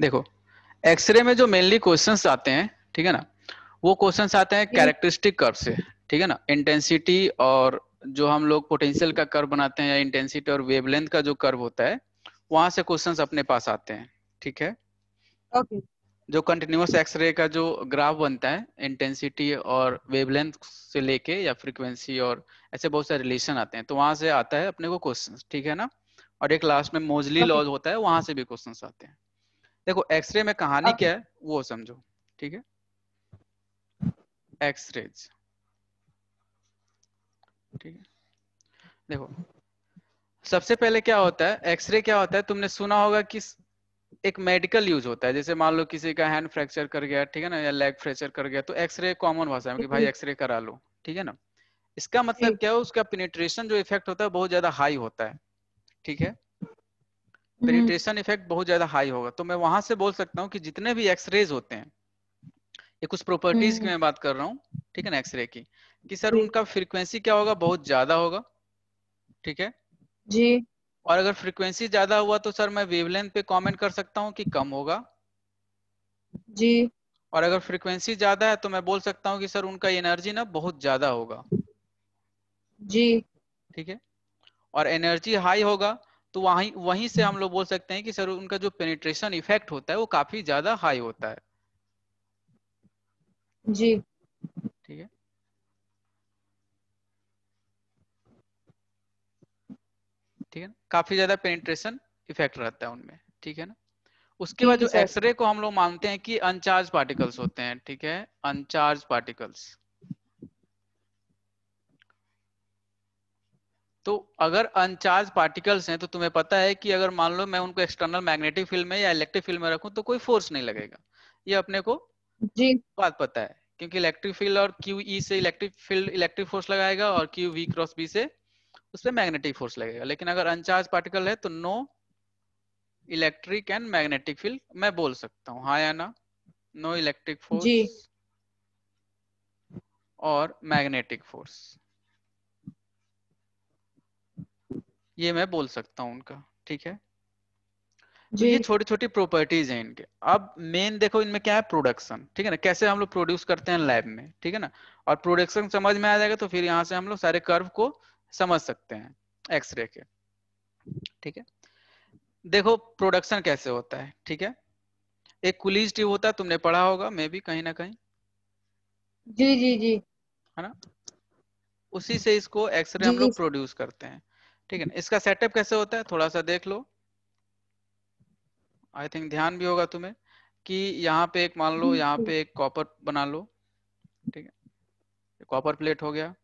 देखो एक्सरे में जो मेनली क्वेश्चंस आते हैं ठीक है ना वो क्वेश्चंस आते हैं कैरेक्टरिस्टिक हम्म। कर्व से ठीक है ना इंटेंसिटी और जो हम लोग पोटेंशियल का कर्व बनाते हैं या इंटेंसिटी और वेवलेंथ का जो कर्व होता है वहां से क्वेश्चंस अपने पास आते हैं ठीक है okay. जो कंटिन्यूस एक्सरे का जो ग्राफ बनता है इंटेंसिटी और वेवलेंथ से लेके या फ्रीक्वेंसी और ऐसे बहुत सारे रिलेशन आते हैं तो वहां से आता है अपने को क्वेश्चन ठीक है ना और एक लास्ट में मोजली लॉज होता है वहां से भी क्वेश्चन आते हैं देखो एक्सरे में कहानी क्या है वो समझो ठीक है एक्सरेज ठीक है देखो सबसे पहले क्या होता है एक्सरे क्या होता है तुमने सुना होगा कि एक मेडिकल यूज होता है जैसे मान लो किसी का हैंड फ्रैक्चर कर गया ठीक है ना या लेग फ्रैक्चर कर गया तो एक्सरे कॉमन भाषा है कि भाई एक्सरे करा लो ठीक है ना इसका मतलब क्या है उसका पेनिट्रेशन जो इफेक्ट होता है बहुत ज्यादा हाई होता है ठीक है पेनिट्रेशन हम्म। इफेक्ट बहुत ज्यादा हाई होगा तो मैं वहां से बोल सकता हूँ कि जितने भी एक्सरेज होते हैं ये कुछ प्रॉपर्टीज की हम्म। मैं बात कर रहा हूँ ठीक है ना एक्सरे की कि सर उनका फ्रीक्वेंसी क्या होगा बहुत ज्यादा होगा ठीक है जी और अगर फ्रीक्वेंसी ज्यादा हुआ तो सर मैं वेवलेंथ पे कमेंट कर सकता हूँ कि कम होगा जी और अगर फ्रीक्वेंसी ज्यादा है तो मैं बोल सकता हूँ कि सर उनका एनर्जी ना बहुत ज्यादा होगा जी ठीक है और एनर्जी हाई होगा तो वहीं वहीं से हम लोग बोल सकते हैं कि सर उनका जो पेनिट्रेशन इफेक्ट होता है वो काफी ज्यादा हाई होता है जी ठीक है ठीक है ना काफी ज्यादा पेनिट्रेशन इफेक्ट रहता है उनमें ठीक है ना उसके बाद जो एक्सरे को हम लोग मानते हैं कि अनचार्ज पार्टिकल्स होते हैं ठीक है अनचार्ज पार्टिकल्स तो अगर अनचार्ज पार्टिकल्स हैं तो तुम्हें पता है कि अगर मान लो मैं उनको एक्सटर्नल मैग्नेटिक फील्ड में या इलेक्ट्रिक फील्ड में रखूं तो कोई फोर्स नहीं लगेगा ये अपने को जी बात पता है क्योंकि इलेक्ट्रिक फील्ड और क्यू ई e से इलेक्ट्रिक फील्ड इलेक्ट्रिक फोर्स लगाएगा और क्यू वी क्रॉस बी से उस पर मैग्नेटिक फोर्स लगेगा लेकिन अगर अनचार्ज पार्टिकल है तो no electric and magnetic field मैं बोल सकता हूँ हाँ या ना नो इलेक्ट्रिक फोर्स और मैग्नेटिक फोर्स ये मैं बोल सकता हूँ उनका ठीक है तो ये छोटी छोटी प्रॉपर्टीज हैं इनके अब मेन देखो इनमें क्या है प्रोडक्शन ठीक है ना कैसे हम लोग प्रोड्यूस करते हैं लैब में ठीक है ना और प्रोडक्शन समझ में आ जाएगा तो फिर यहाँ से हम लोग सारे कर्व को समझ सकते हैं एक्सरे के ठीक है देखो प्रोडक्शन कैसे होता है ठीक है एक कुलीज ट्यूब होता है तुमने पढ़ा होगा मे भी कहीं ना कहीं जी जी जी है ना उसी से इसको एक्सरे हम लोग प्रोड्यूस करते हैं ठीक है ना इसका सेटअप कैसे होता है थोड़ा सा देख लो आई थिंक ध्यान भी होगा तुम्हें कि यहाँ पे एक मान लो हम्म, यहाँ पे एक कॉपर बना लो ठीक है कॉपर प्लेट हो गया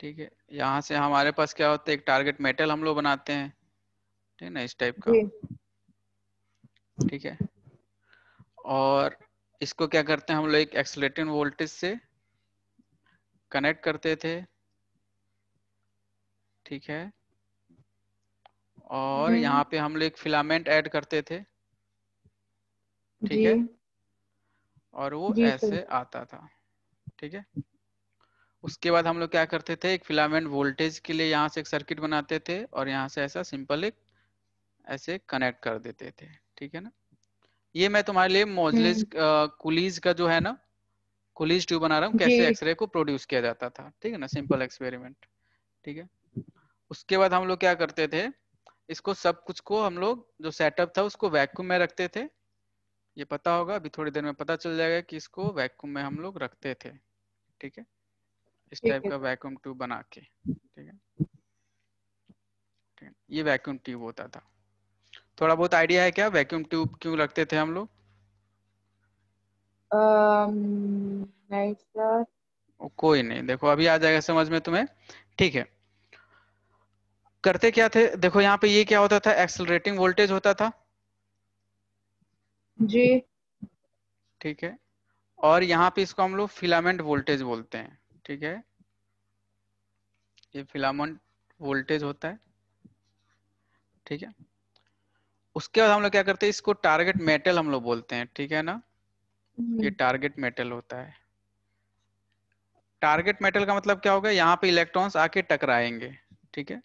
ठीक है यहाँ से हमारे पास क्या होता है एक टारगेट मेटल हम लोग बनाते हैं ठीक है ना इस टाइप का ठीक है और इसको क्या करते हैं हम लोग एक एक्सलेटिंग वोल्टेज से कनेक्ट करते थे ठीक है और हम्म। यहाँ पे हम लोग फिलामेंट ऐड करते थे ठीक है और वो ऐसे आता था ठीक है उसके बाद हम लोग क्या करते थे एक फिलामेंट वोल्टेज के लिए यहाँ से एक सर्किट बनाते थे और यहाँ से ऐसा सिंपल एक ऐसे कनेक्ट कर देते थे ठीक है ना ये मैं तुम्हारे लिए मोजलेज हम्म। कुलीज का जो है ना कुलीज ट्यूब बना रहा हूँ कैसे एक्सरे को प्रोड्यूस किया जाता था ठीक है ना सिंपल एक्सपेरिमेंट ठीक है उसके बाद हम लोग क्या करते थे इसको सब कुछ को हम लोग जो सेटअप था उसको वैक्यूम में रखते थे ये पता होगा अभी थोड़ी देर में पता चल जाएगा कि इसको वैक्यूम में हम लोग रखते थे ठीक है इस टाइप का वैक्यूम ट्यूब बना के ठीक है ये वैक्यूम ट्यूब होता था थोड़ा बहुत आइडिया है क्या वैक्यूम ट्यूब क्यों रखते थे हम लोग um, कोई नहीं देखो अभी आ जाएगा समझ में तुम्हें ठीक है करते क्या थे देखो यहाँ पे ये क्या होता था एक्सलरेटिंग वोल्टेज होता था जी ठीक है और यहाँ पे इसको हम लोग फिलामेंट वोल्टेज बोलते हैं ठीक है ये फिलामेंट वोल्टेज होता है ठीक है उसके बाद हम लोग क्या करते हैं इसको टारगेट मेटल हम लोग बोलते हैं ठीक है ना हम्म। ये टारगेट मेटल होता है टारगेट मेटल का मतलब क्या होगा यहाँ पे इलेक्ट्रॉन्स आके टकराएंगे ठीक है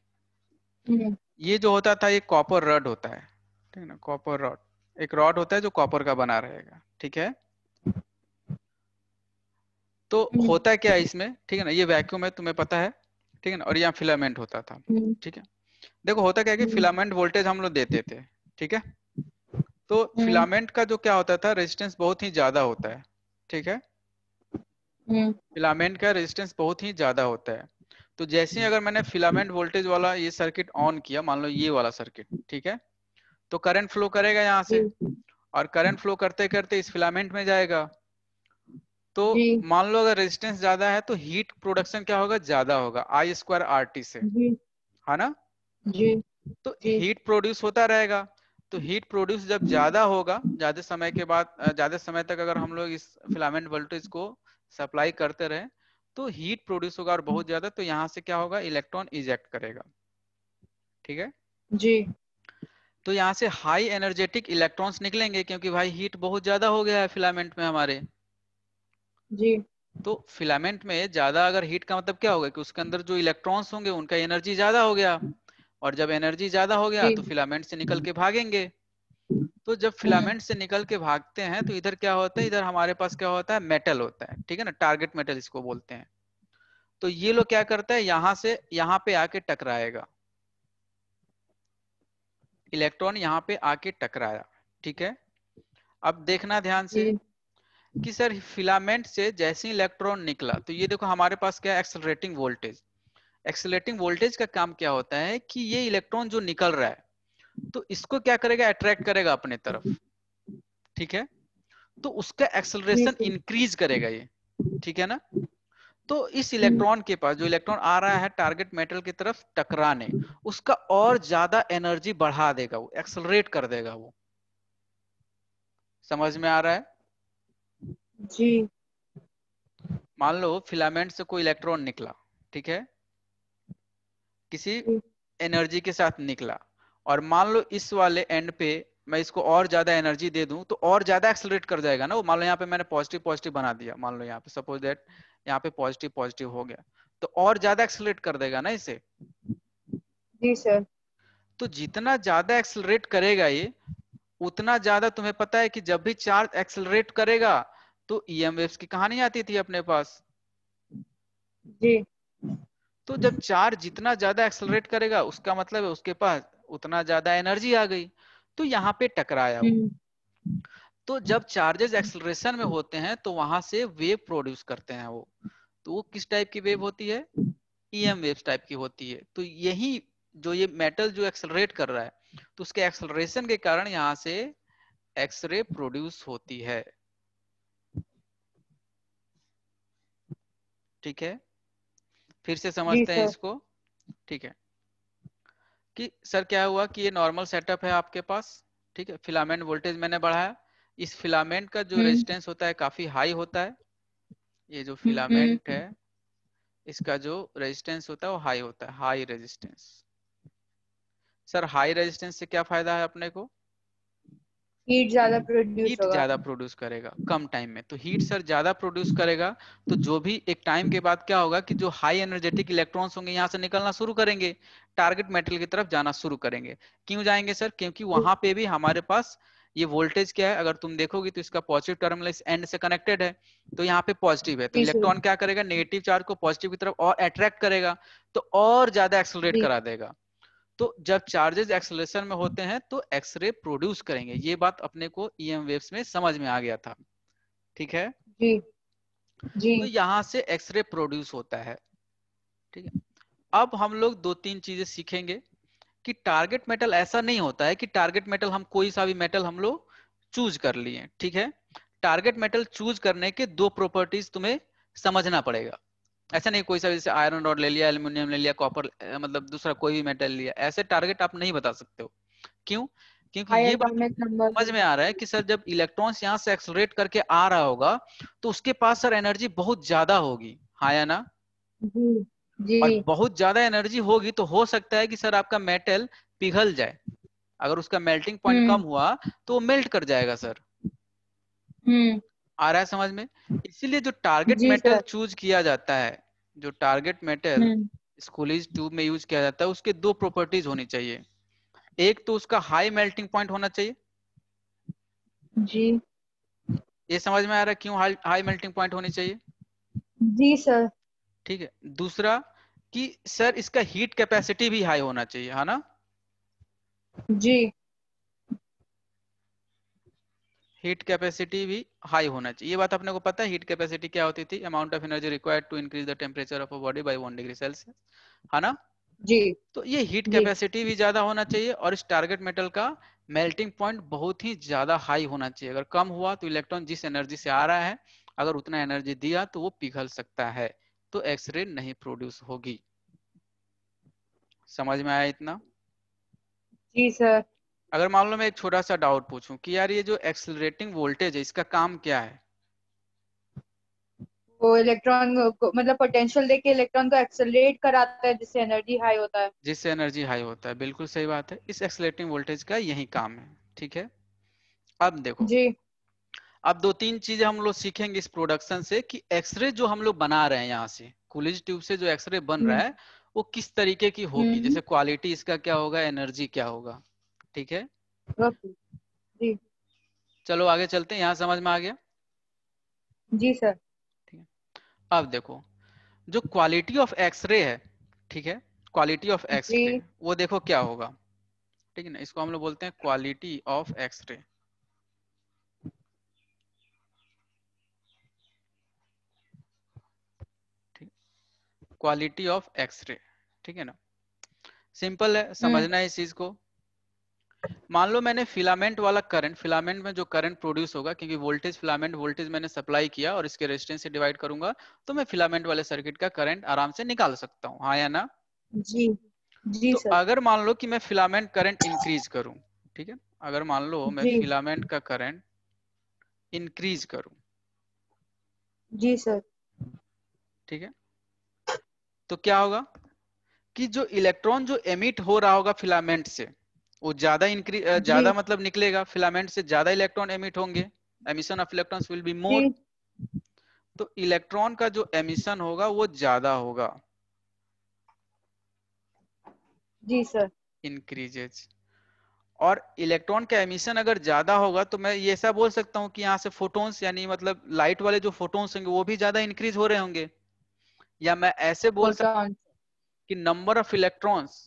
हम्म। ये जो होता था ये कॉपर रड होता है ठीक है ना कॉपर रॉड एक रॉड होता है जो कॉपर का बना रहेगा ठीक है तो हम्म। होता क्या है इसमें ठीक है ना ये वैक्यूम है तुम्हें पता है ठीक है ना और यहाँ फिलामेंट होता था हम्म। ठीक है देखो होता क्या है कि फिलामेंट वोल्टेज हम लोग देते थे ठीक है तो फिलामेंट का जो क्या होता था रेजिस्टेंस बहुत ही ज्यादा होता है ठीक है फिलामेंट का रेजिस्टेंस बहुत ही ज्यादा होता है तो जैसे ही अगर मैंने फिलामेंट वोल्टेज वाला ये सर्किट ऑन किया मान लो ये वाला सर्किट ठीक है तो करंट फ्लो करेगा यहाँ से और करंट फ्लो करते करते इस फिलामेंट में जाएगा तो मान लो अगर रेजिस्टेंस ज्यादा है तो हीट प्रोडक्शन क्या होगा ज्यादा होगा आई स्क्वायर आर टी से है ना तो हीट प्रोड्यूस होता रहेगा तो हीट प्रोड्यूस जब ज्यादा होगा ज्यादा समय के बाद ज्यादा समय तक अगर हम लोग इस फिलामेंट वोल्टेज को सप्लाई करते रहे तो हीट प्रोड्यूस होगा और बहुत हम्म। ज्यादा तो यहाँ से क्या होगा इलेक्ट्रॉन इजेक्ट करेगा ठीक है जी तो यहाँ से हाई एनर्जेटिक इलेक्ट्रॉन्स निकलेंगे क्योंकि भाई हीट बहुत ज्यादा हो गया है फिलामेंट में हमारे जी तो फिलामेंट में ज्यादा अगर हीट का मतलब क्या होगा कि उसके अंदर जो इलेक्ट्रॉन्स होंगे उनका एनर्जी ज्यादा हो गया और जब एनर्जी ज्यादा हो गया तो फिलामेंट से निकल के भागेंगे तो जब तो फिलामेंट से निकल के भागते हैं तो इधर क्या होता है इधर हमारे पास क्या होता है मेटल होता है ठीक है ना टारगेट मेटल इसको बोलते हैं तो ये लोग क्या करता है यहां से यहाँ पे आके टकराएगा इलेक्ट्रॉन यहाँ पे आके टकराया ठीक है अब देखना ध्यान से कि सर फिलामेंट से जैसे इलेक्ट्रॉन निकला तो ये देखो हमारे पास क्या एक्सलरेटिंग वोल्टेज एक्सलरेटिंग वोल्टेज का काम क्या होता है कि ये इलेक्ट्रॉन जो निकल रहा है तो इसको क्या करेगा अट्रैक्ट करेगा अपने तरफ ठीक है तो उसका एक्सलरेशन इंक्रीज करेगा ये ठीक है ना तो इस इलेक्ट्रॉन के पास जो इलेक्ट्रॉन आ रहा है टारगेट मेटल की तरफ टकराने उसका और ज्यादा एनर्जी बढ़ा देगा वो एक्सलरेट कर देगा वो समझ में आ रहा है जी मान लो फिलामेंट से कोई इलेक्ट्रॉन निकला ठीक है किसी एनर्जी के साथ निकला और मान लो इस वाले एंड पे मैं इसको और ज्यादा एनर्जी दे दूं तो और ज्यादा एक्सलरेट कर जाएगा ना वो मान लो यहाँ पे मैंने पॉजिटिव पॉजिटिव बना दिया मान लो यहाँ पे सपोज दैट यहाँ पे पॉजिटिव पॉजिटिव हो गया तो और ज्यादा एक्सलरेट कर देगा ना इसे जी सर तो जितना ज्यादा एक्सलरेट करेगा ये उतना ज्यादा तुम्हें पता है कि जब भी चार्ज एक्सलरेट करेगा तो ई एम वेव्स की कहानी आती थी अपने पास जी तो जब चार्ज जितना ज्यादा एक्सलरेट करेगा उसका मतलब है उसके पास उतना ज्यादा एनर्जी आ गई तो यहाँ पे टकराया वो हम्म। तो जब चार्जेस एक्सलरेशन में होते हैं तो वहां से वेव प्रोड्यूस करते हैं वो तो वो किस टाइप की वेव होती है ईएम e वेव्स टाइप की होती है तो यही जो ये मेटल जो एक्सलरेट कर रहा है तो उसके एक्सलरेशन के कारण यहाँ से एक्सरे प्रोड्यूस होती है ठीक है फिर से समझते हैं इसको ठीक है कि सर क्या हुआ कि ये नॉर्मल सेटअप है आपके पास ठीक है फिलामेंट वोल्टेज मैंने बढ़ाया इस फिलामेंट का जो रेजिस्टेंस हम्म। होता है काफी हाई होता है ये जो फिलामेंट हम्म, हम्म। है इसका जो रेजिस्टेंस होता है वो हाई होता है high resistance sir high resistance से क्या फायदा है अपने को हीट ज्यादा प्रोड्यूस हीट ज्यादा प्रोड्यूस करेगा कम टाइम में तो हीट सर ज्यादा प्रोड्यूस करेगा तो जो भी एक टाइम के बाद क्या होगा कि जो हाई एनर्जेटिक इलेक्ट्रॉन्स होंगे यहाँ से निकलना शुरू करेंगे टारगेट मेटल की तरफ जाना शुरू करेंगे क्यों जाएंगे सर क्योंकि वहां पे भी हमारे पास ये वोल्टेज क्या है अगर तुम देखोगे तो इसका पॉजिटिव टर्मिनल इस एंड से कनेक्टेड है तो यहाँ पे पॉजिटिव है तो इलेक्ट्रॉन क्या करेगा नेगेटिव चार्ज को पॉजिटिव की तरफ और अट्रैक्ट करेगा तो और ज्यादा एक्सलरेट करा देगा तो जब चार्जेस एक्सलेशन में होते हैं तो एक्सरे प्रोड्यूस करेंगे ये बात अपने को ईएम e वेव्स में समझ में आ गया था ठीक है जी जी तो यहाँ से एक्सरे प्रोड्यूस होता है ठीक है अब हम लोग दो तीन चीजें सीखेंगे कि टारगेट मेटल ऐसा नहीं होता है कि टारगेट मेटल हम कोई सा भी मेटल हम लोग चूज कर लिए ठीक है टारगेट मेटल चूज करने के दो प्रॉपर्टीज तुम्हें समझना पड़ेगा ऐसा नहीं कोई सा जैसे आयरन रॉड ले लिया एल्यूमिनियम ले लिया कॉपर मतलब दूसरा कोई भी मेटल लिया ऐसे टारगेट आप नहीं बता सकते हो क्यों क्योंकि हाँ, ये बात समझ में आ रहा है कि सर जब इलेक्ट्रॉन्स यहाँ से एक्सलरेट करके आ रहा होगा तो उसके पास सर एनर्जी बहुत ज्यादा होगी हाँ या ना जी, जी. बहुत ज्यादा एनर्जी होगी तो हो सकता है कि सर आपका मेटल पिघल जाए अगर उसका मेल्टिंग हम्म। पॉइंट कम हुआ तो वो मेल्ट कर जाएगा सर हम्म। आ रहा है समझ में हम्म। इसीलिए जो टारगेट मेटल चूज किया जाता है जो टारगेट मेटल स्कूलिज ट्यूब में यूज किया जाता है उसके दो प्रॉपर्टीज होनी चाहिए एक तो उसका हाई मेल्टिंग पॉइंट होना चाहिए जी ये समझ में आ रहा है क्यों हाई मेल्टिंग पॉइंट होनी चाहिए जी सर ठीक है दूसरा कि सर इसका हीट कैपेसिटी भी हाई होना चाहिए है ना जी हीट कैपेसिटी भी हाई होना चाहिए ये बात अपने को पता है हीट कैपेसिटी क्या होती थी amount of energy required to increase the temperature of a body by one degree Celsius है ना जी तो ये हीट कैपेसिटी भी ज्यादा होना चाहिए और इस टारगेट मेटल का मेल्टिंग पॉइंट बहुत ही ज्यादा हाई होना चाहिए अगर कम हुआ तो इलेक्ट्रॉन जिस एनर्जी से आ रहा है अगर उतना एनर्जी दिया तो वो पिघल सकता है तो एक्सरे नहीं प्रोड्यूस होगी समझ में आया इतना जी सर अगर मान लो मैं एक छोटा सा डाउट पूछूं कि यार ये जो एक्सलरेटिंग वोल्टेज है इसका काम क्या है वो इलेक्ट्रॉन मतलब पोटेंशियल देके इलेक्ट्रॉन को एक्सलरेट कराता है जिससे एनर्जी हाई होता है जिससे एनर्जी हाई होता है बिल्कुल सही बात है इस एक्सलरेटिंग वोल्टेज का यही काम है ठीक है अब देखो जी अब दो तीन चीजें हम लोग सीखेंगे इस प्रोडक्शन से कि एक्सरे जो हम लोग बना रहे हैं यहाँ से कुलिज ट्यूब से जो एक्सरे बन रहा हम्म। है वो किस तरीके की होगी हम्म। जैसे क्वालिटी इसका क्या होगा एनर्जी क्या होगा ठीक है जी चलो आगे चलते हैं यहाँ समझ में आ गया जी सर ठीक है अब देखो जो क्वालिटी ऑफ एक्सरे है ठीक है क्वालिटी ऑफ एक्सरे वो देखो क्या होगा ठीक है ना इसको हम लोग बोलते हैं quality of X-ray quality of X-ray ठीक है ना सिंपल है समझना है इस चीज को मान लो मैंने फिलामेंट वाला करंट फिलामेंट में जो करंट प्रोड्यूस होगा क्योंकि वोल्टेज फिलामेंट वोल्टेज मैंने सप्लाई किया और इसके रेजिस्टेंस से डिवाइड करूंगा तो मैं फिलामेंट वाले सर्किट का करंट आराम से निकाल सकता हूँ हाँ या ना जी जी तो सर. अगर मान लो कि मैं फिलामेंट करंट इंक्रीज करूँ ठीक है अगर मान लो मैं फिलामेंट का करंट इंक्रीज करूं जी सर ठीक है तो क्या होगा कि जो इलेक्ट्रॉन जो एमिट हो रहा होगा फिलामेंट से वो ज्यादा इंक्रीज ज्यादा मतलब निकलेगा फिलामेंट से ज्यादा इलेक्ट्रॉन एमिट होंगे emission of electron will be more तो इलेक्ट्रॉन का जो एमिशन होगा वो ज्यादा होगा जी सर इंक्रीजेज और इलेक्ट्रॉन का एमिशन अगर ज्यादा होगा तो मैं ये ऐसा बोल सकता हूँ कि यहाँ से फोटोन्स यानी मतलब लाइट वाले जो फोटोन्स होंगे वो भी ज्यादा इंक्रीज हो रहे होंगे या मैं ऐसे बोल सकता हूँ कि नंबर ऑफ इलेक्ट्रॉन्स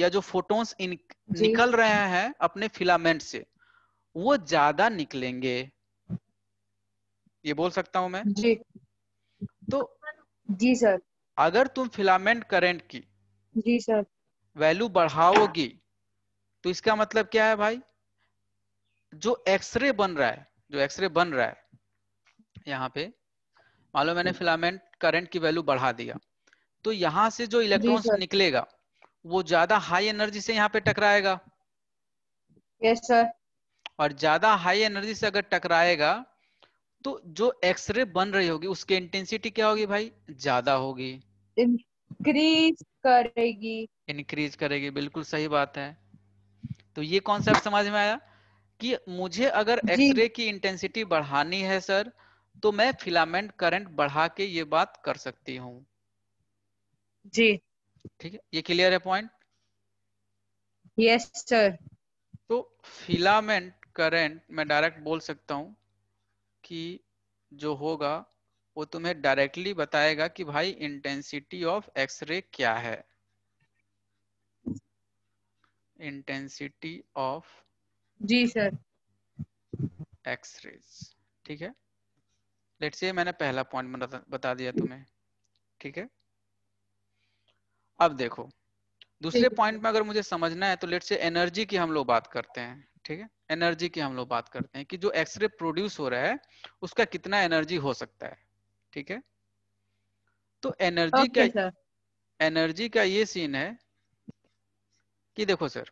या जो फोटोन्स निकल रहे हैं अपने फिलामेंट से वो ज्यादा निकलेंगे ये बोल सकता हूं मैं जी तो जी सर अगर तुम फिलामेंट करंट की जी सर वैल्यू बढ़ाओगी तो इसका मतलब क्या है भाई जो एक्सरे बन रहा है जो एक्सरे बन रहा है यहाँ पे मान लो मैंने फिलामेंट करंट की वैल्यू बढ़ा दिया तो यहां से जो इलेक्ट्रॉन्स निकलेगा वो ज्यादा हाई एनर्जी से यहाँ पे टकराएगा yes, और ज्यादा हाई एनर्जी से अगर टकराएगा तो जो एक्सरे बन रही होगी उसकी इंटेंसिटी क्या होगी भाई ज्यादा होगी इंक्रीज करेगी इंक्रीज करेगी बिल्कुल सही बात है तो ये कॉन्सेप्ट समझ में आया कि मुझे अगर एक्सरे की इंटेंसिटी बढ़ानी है सर तो मैं फिलामेंट करंट बढ़ा के ये बात कर सकती हूँ जी ठीक है ये क्लियर है पॉइंट यस सर तो फिलामेंट करंट मैं डायरेक्ट बोल सकता हूं कि जो होगा वो तुम्हें डायरेक्टली बताएगा कि भाई इंटेंसिटी ऑफ एक्सरे क्या है इंटेंसिटी ऑफ जी सर एक्सरेज ठीक है लेट्स से मैंने पहला पॉइंट बता दिया तुम्हें ठीक है अब देखो दूसरे पॉइंट में अगर मुझे समझना है तो लेट से एनर्जी की हम लोग बात करते हैं ठीक है एनर्जी की हम लोग बात करते हैं कि जो एक्सरे प्रोड्यूस हो रहा है उसका कितना एनर्जी हो सकता है ठीक है तो एनर्जी okay, का sir. एनर्जी का ये सीन है कि देखो सर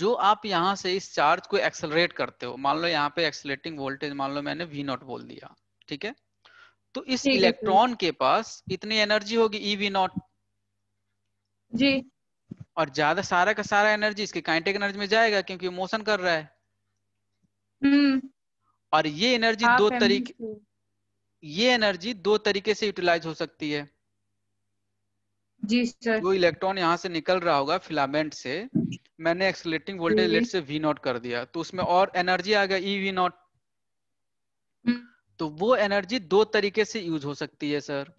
जो आप यहां से इस चार्ज को एक्सलरेट करते हो मान लो यहाँ पे एक्सलेटिंग वोल्टेज मान लो मैंने वी नॉट बोल दिया ठीक है तो इस इलेक्ट्रॉन के पास इतनी एनर्जी होगी ई वी नॉट जी और ज्यादा सारा का सारा एनर्जी इसके काइनेटिक एनर्जी में जाएगा क्योंकि मोशन कर रहा है हम्म और ये एनर्जी दो तरीके ये एनर्जी दो तरीके से यूटिलाइज हो सकती है जी सर जो इलेक्ट्रॉन यहाँ से निकल रहा होगा फिलामेंट से मैंने accelerating voltage let's say V naught कर दिया तो उसमें और एनर्जी आ गया ई वी नॉट तो वो एनर्जी दो तरीके से यूज हो सकती है सर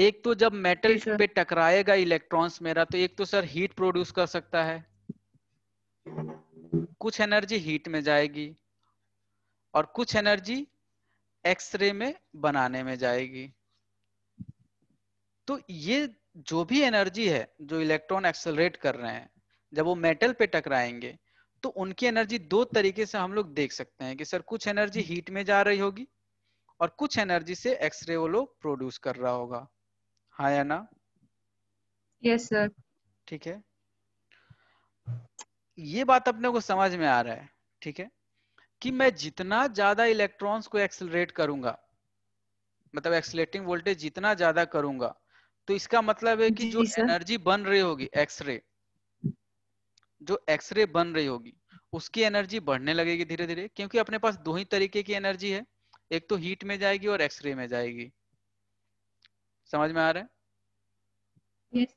एक तो जब मेटल पे टकराएगा इलेक्ट्रॉन्स मेरा तो एक तो सर हीट प्रोड्यूस कर सकता है कुछ एनर्जी हीट में जाएगी और कुछ एनर्जी एक्सरे में बनाने में जाएगी तो ये जो भी एनर्जी है जो इलेक्ट्रॉन एक्सलरेट कर रहे हैं जब वो मेटल पे टकराएंगे तो उनकी एनर्जी दो तरीके से हम लोग देख सकते हैं कि सर कुछ एनर्जी हीट में जा रही होगी और कुछ एनर्जी से एक्सरे वो लोग प्रोड्यूस कर रहा होगा ना यस सर ठीक है ये बात अपने को समझ में आ रहा है ठीक है कि मैं जितना ज्यादा इलेक्ट्रॉन्स को एक्सलरेट करूंगा मतलब एक्सलेटिंग वोल्टेज जितना ज्यादा करूंगा तो इसका मतलब है कि जो एनर्जी बन रही होगी एक्सरे जो एक्सरे बन रही होगी उसकी एनर्जी बढ़ने लगेगी धीरे धीरे क्योंकि अपने पास दो ही तरीके की एनर्जी है एक तो हीट में जाएगी और एक्सरे में जाएगी समझ में आ रहा है yes,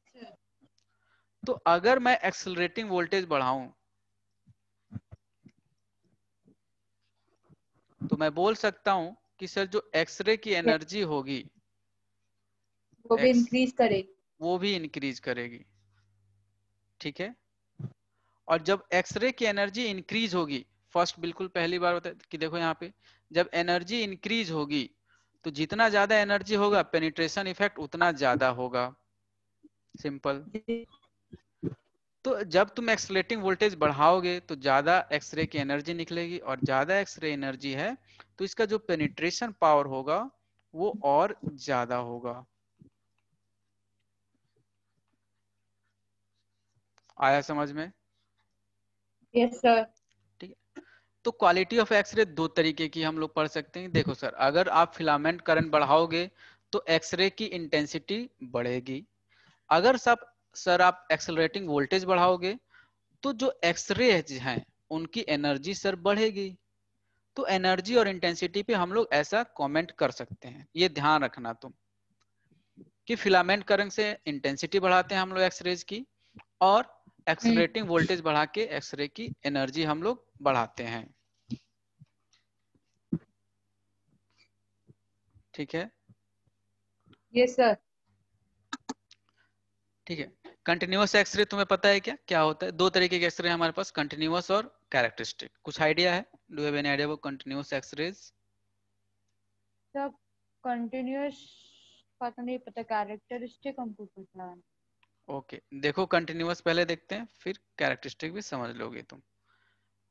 तो अगर मैं एक्सलरेटिंग वोल्टेज बढ़ाऊं तो मैं बोल सकता हूं कि सर जो एक्सरे की एनर्जी yes. होगी वो भी इंक्रीज करेगी वो भी इंक्रीज करेगी ठीक है और जब एक्सरे की एनर्जी इंक्रीज होगी फर्स्ट बिल्कुल पहली बार बता कि देखो यहाँ पे जब एनर्जी इंक्रीज होगी तो जितना ज्यादा एनर्जी होगा पेनिट्रेशन इफेक्ट उतना ज्यादा होगा सिंपल तो जब तुम एक्सलेटिंग वोल्टेज बढ़ाओगे तो ज्यादा एक्सरे की एनर्जी निकलेगी और ज्यादा एक्सरे एनर्जी है तो इसका जो पेनिट्रेशन पावर होगा वो और ज्यादा होगा आया समझ में यस yes, सर तो क्वालिटी ऑफ एक्सरे दो तरीके की हम लोग पढ़ सकते हैं देखो सर अगर आप फिलामेंट करंट बढ़ाओगे तो एक्सरे की इंटेंसिटी बढ़ेगी अगर सब सर आप एक्सलरेटिंग वोल्टेज बढ़ाओगे तो जो एक्सरे हैं उनकी एनर्जी सर बढ़ेगी तो एनर्जी और इंटेंसिटी पे हम लोग ऐसा कमेंट कर सकते हैं ये ध्यान रखना तुम कि फिलामेंट करंट से इंटेंसिटी बढ़ाते हैं हम लोग एक्सरेज की और एक्सरेटिंग हम्म। वोल्टेज बढ़ा के एक्सरे की एनर्जी हम लोग बढ़ाते हैं ठीक है यस yes, सर ठीक है कंटिन्यूस एक्सरे तुम्हें पता है क्या क्या होता है दो तरीके के एक्सरे हमारे पास कंटिन्यूस और कैरेक्टरिस्टिक कुछ आइडिया है डू हैव एनी आइडिया वो कंटिन्यूस एक्सरेज सब कंटिन्यूस पता नहीं पता कैरेक्टरिस्टिक हमको पता है ओके देखो कंटिन्यूस पहले देखते हैं फिर कैरेक्टरिस्टिक भी समझ लोगे तुम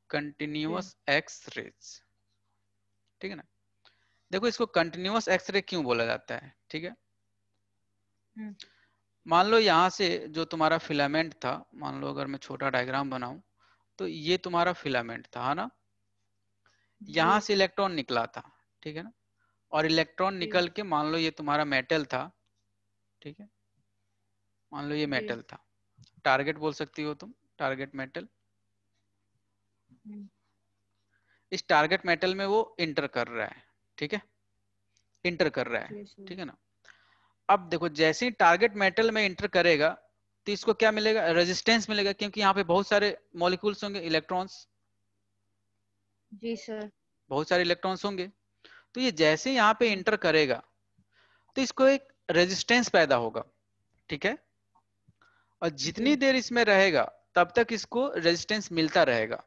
कंटिन्यूस एक्स रेज ठीक है ना देखो इसको कंटिन्यूस एक्सरे क्यों बोला जाता है ठीक है हम्म। मान लो यहाँ से जो तुम्हारा फिलामेंट था मान लो अगर मैं छोटा डायग्राम बनाऊ तो ये तुम्हारा फिलामेंट था है ना यहाँ से इलेक्ट्रॉन निकला था ठीक है ना और इलेक्ट्रॉन निकल के मान लो ये तुम्हारा मेटल था ठीक है मान लो ये मेटल था टारगेट बोल सकती हो तुम टारगेट मेटल हम्म। इस टारगेट मेटल में वो इंटर कर रहा है ठीक है इंटर कर रहा है ठीक है ना अब देखो जैसे ही टारगेट मेटल में इंटर करेगा तो इसको क्या मिलेगा रेजिस्टेंस मिलेगा क्योंकि यहाँ पे बहुत सारे मॉलिक्यूल्स होंगे इलेक्ट्रॉन्स जी सर बहुत सारे इलेक्ट्रॉन्स होंगे तो ये जैसे यहाँ पे इंटर करेगा तो इसको एक रेजिस्टेंस पैदा होगा ठीक है और जितनी देर इसमें रहेगा तब तक इसको रेजिस्टेंस मिलता रहेगा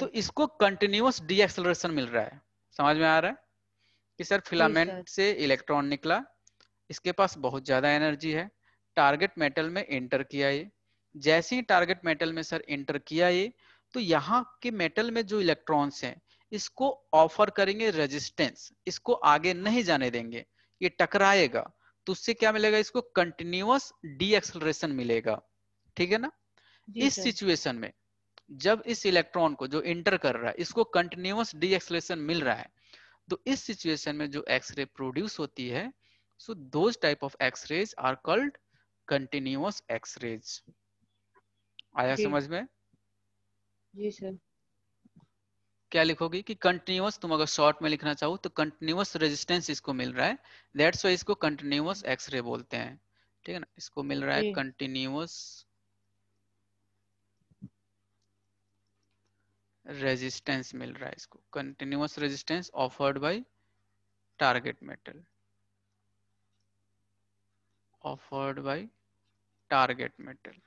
तो इसको कंटिन्यूस डी एक्सलरेशन मिल रहा है समझ में आ रहा है कि सर फिलामेंट से इलेक्ट्रॉन निकला इसके पास बहुत ज्यादा एनर्जी है टारगेट मेटल में एंटर किया ये जैसे ही टारगेट मेटल में सर एंटर किया ये तो यहाँ के मेटल में जो इलेक्ट्रॉन्स हैं इसको ऑफर करेंगे रेजिस्टेंस इसको आगे नहीं जाने देंगे ये टकराएगा तो उससे क्या मिलेगा इसको कंटिन्यूस डी एक्सलरेशन मिलेगा ठीक है ना इस सिचुएशन में जब इस इलेक्ट्रॉन को जो इंटर कर रहा है इसको कंटिन्यूस डी एक्सलेशन मिल रहा है तो इस सिचुएशन में जो एक्सरे प्रोड्यूस होती है सो दो type of X-rays are called continuous X-rays आया समझ में जी सर क्या लिखोगी कि कंटिन्यूस तुम अगर शॉर्ट में लिखना चाहो तो कंटिन्यूस रेजिस्टेंस इसको मिल रहा है दैट्स वाई इसको कंटिन्यूस एक्सरे बोलते हैं ठीक है ना इसको मिल रहा है कंटिन्यूस रेजिस्टेंस मिल रहा है इसको continuous resistance offered by target metal offered by target metal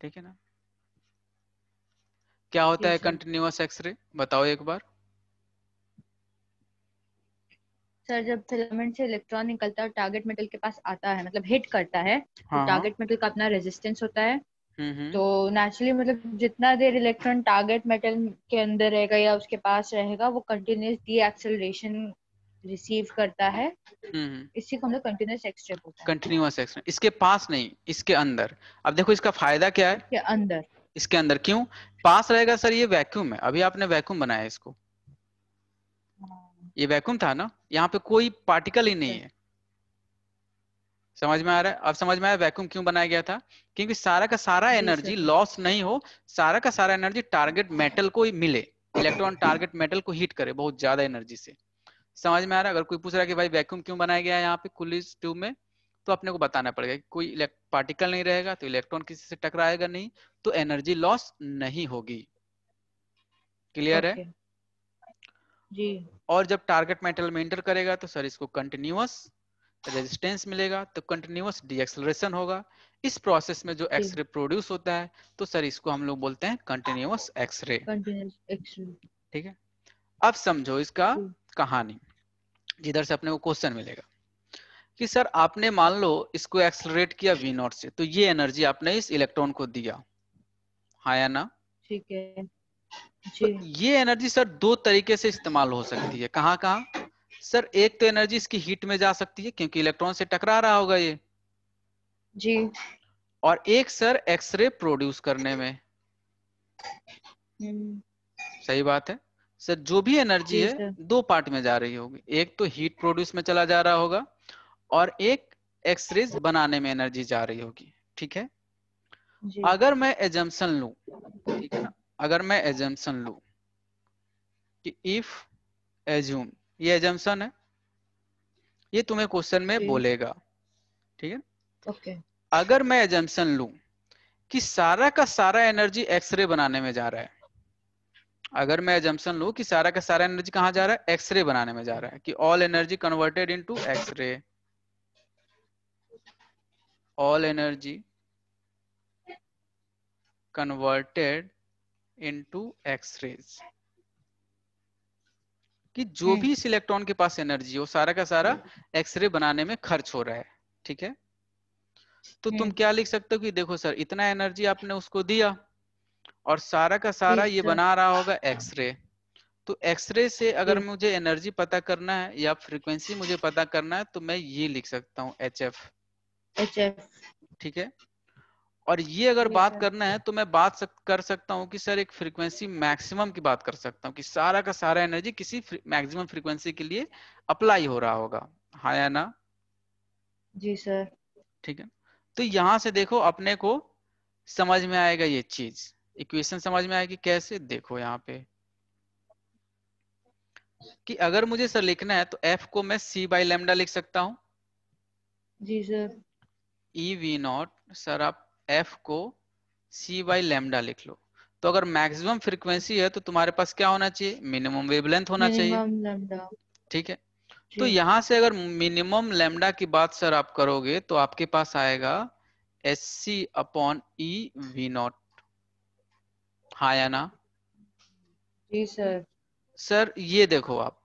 ठीक है ना क्या होता है कंटिन्यूस एक्सरे बताओ एक बार सर जब फिलामेंट से इलेक्ट्रॉन निकलता है और टारगेट मेटल के पास आता है मतलब हिट करता है तो हाँ, तो टारगेट मेटल का अपना रेजिस्टेंस होता है हम्म, हम्म। तो नेचुरली मतलब जितना देर इलेक्ट्रॉन टारगेट मेटल के अंदर रहेगा या उसके पास रहेगा वो कंटिन्यूस डी एक्सेलरेशन रिसीव करता है हम्म, इसी को हम लोग कंटिन्यूस एक्सरे बोलते हैं कंटिन्यूस एक्सरे इसके पास नहीं इसके अंदर अब देखो इसका फायदा क्या है इसके अंदर इसके अंदर क्यों पास रहेगा सर ये वैक्यूम है अभी आपने वैक्यूम बनाया इसको ये वैक्यूम था ना यहाँ पे कोई पार्टिकल ही नहीं है समझ में आ रहा है अब समझ में आया वैक्यूम क्यों बनाया गया था क्योंकि सारा का सारा एनर्जी लॉस नहीं हो सारा का सारा एनर्जी टारगेट मेटल को ही मिले इलेक्ट्रॉन टारगेट मेटल को हीट करे बहुत ज्यादा एनर्जी से समझ में आ रहा है अगर कोई पूछ रहा है कि भाई वैक्यूम क्यों बनाया गया है यहाँ पे कुलिस ट्यूब में तो अपने को बताना पड़ेगा कोई पार्टिकल नहीं रहेगा तो इलेक्ट्रॉन किसी से टकराएगा नहीं तो एनर्जी लॉस नहीं होगी क्लियर okay. है जी और जब टारगेट मेटल में इंटर करेगा तो सर इसको कंटिन्यूस रेजिस्टेंस मिलेगा तो कंटिन्यूस डीएक्सलेशन होगा इस प्रोसेस में जो एक्सरे प्रोड्यूस होता है तो सर इसको हम लोग बोलते हैं कंटिन्यूस एक्सरे ठीक है अब समझो इसका कहानी जिधर से अपने को क्वेश्चन मिलेगा कि सर आपने मान लो इसको एक्सलरेट किया वी नॉट से तो ये एनर्जी आपने इस इलेक्ट्रॉन को दिया हाँ या ना ठीक है तो जी। तो ये एनर्जी सर दो तरीके से इस्तेमाल हो सकती है कहाँ कहाँ सर एक तो एनर्जी इसकी हीट में जा सकती है क्योंकि इलेक्ट्रॉन से टकरा रहा होगा ये जी और एक सर एक्सरे प्रोड्यूस करने में हम्म। सही बात है सर जो भी एनर्जी है दो पार्ट में जा रही होगी एक तो हीट प्रोड्यूस में चला जा रहा होगा और एक एक्सरेज बनाने में एनर्जी जा रही होगी ठीक है अगर मैं एजम्सन लू ठीक है ना अगर मैं एजम्सन लू कि इफ एज्यूम ये एजम्सन है ये तुम्हें क्वेश्चन में बोलेगा ठीक है ओके। अगर मैं एजम्सन लू कि सारा का सारा एनर्जी एक्सरे बनाने में जा रहा है अगर मैं एजम्सन लू कि सारा का सारा एनर्जी कहा जा रहा है एक्सरे बनाने में जा रहा है कि all energy converted into X-ray all energy converted into x-rays कि जो हम्म। भी इस इलेक्ट्रॉन के पास एनर्जी हो सारा का सारा एक्सरे बनाने में खर्च हो रहा है ठीक है तो तुम हम्म। क्या लिख सकते हो कि देखो सर इतना एनर्जी आपने उसको दिया और सारा का सारा ये बना रहा होगा एक्सरे तो एक्सरे से अगर मुझे एनर्जी पता करना है या फ्रीक्वेंसी मुझे पता करना है तो मैं ये लिख सकता हूँ एच एफ एच ठीक है और ये अगर बात करना है तो मैं बात सक, कर सकता हूँ कि सर एक फ्रीक्वेंसी मैक्सिमम की बात कर सकता हूँ कि सारा का सारा एनर्जी किसी मैक्सिमम फ्रीक्वेंसी के लिए अप्लाई हो रहा होगा हाँ या ना जी सर ठीक है तो यहाँ से देखो अपने को समझ में आएगा ये चीज इक्वेशन समझ में आएगी कैसे देखो यहाँ पे कि अगर मुझे सर लिखना है तो एफ को मैं सी बाई लेमडा लिख सकता हूँ जी sir E V naught sir आप एफ को सी बाई लेमडा लिख लो तो अगर मैक्सिमम फ्रीक्वेंसी है तो तुम्हारे पास क्या होना चाहिए मिनिमम वेवलेंथ होना चाहिए ठीक है तो यहां से अगर मिनिमम लेमडा की बात सर आप करोगे तो आपके पास आएगा S C upon E V naught हाँ या ना जी सर सर ये देखो आप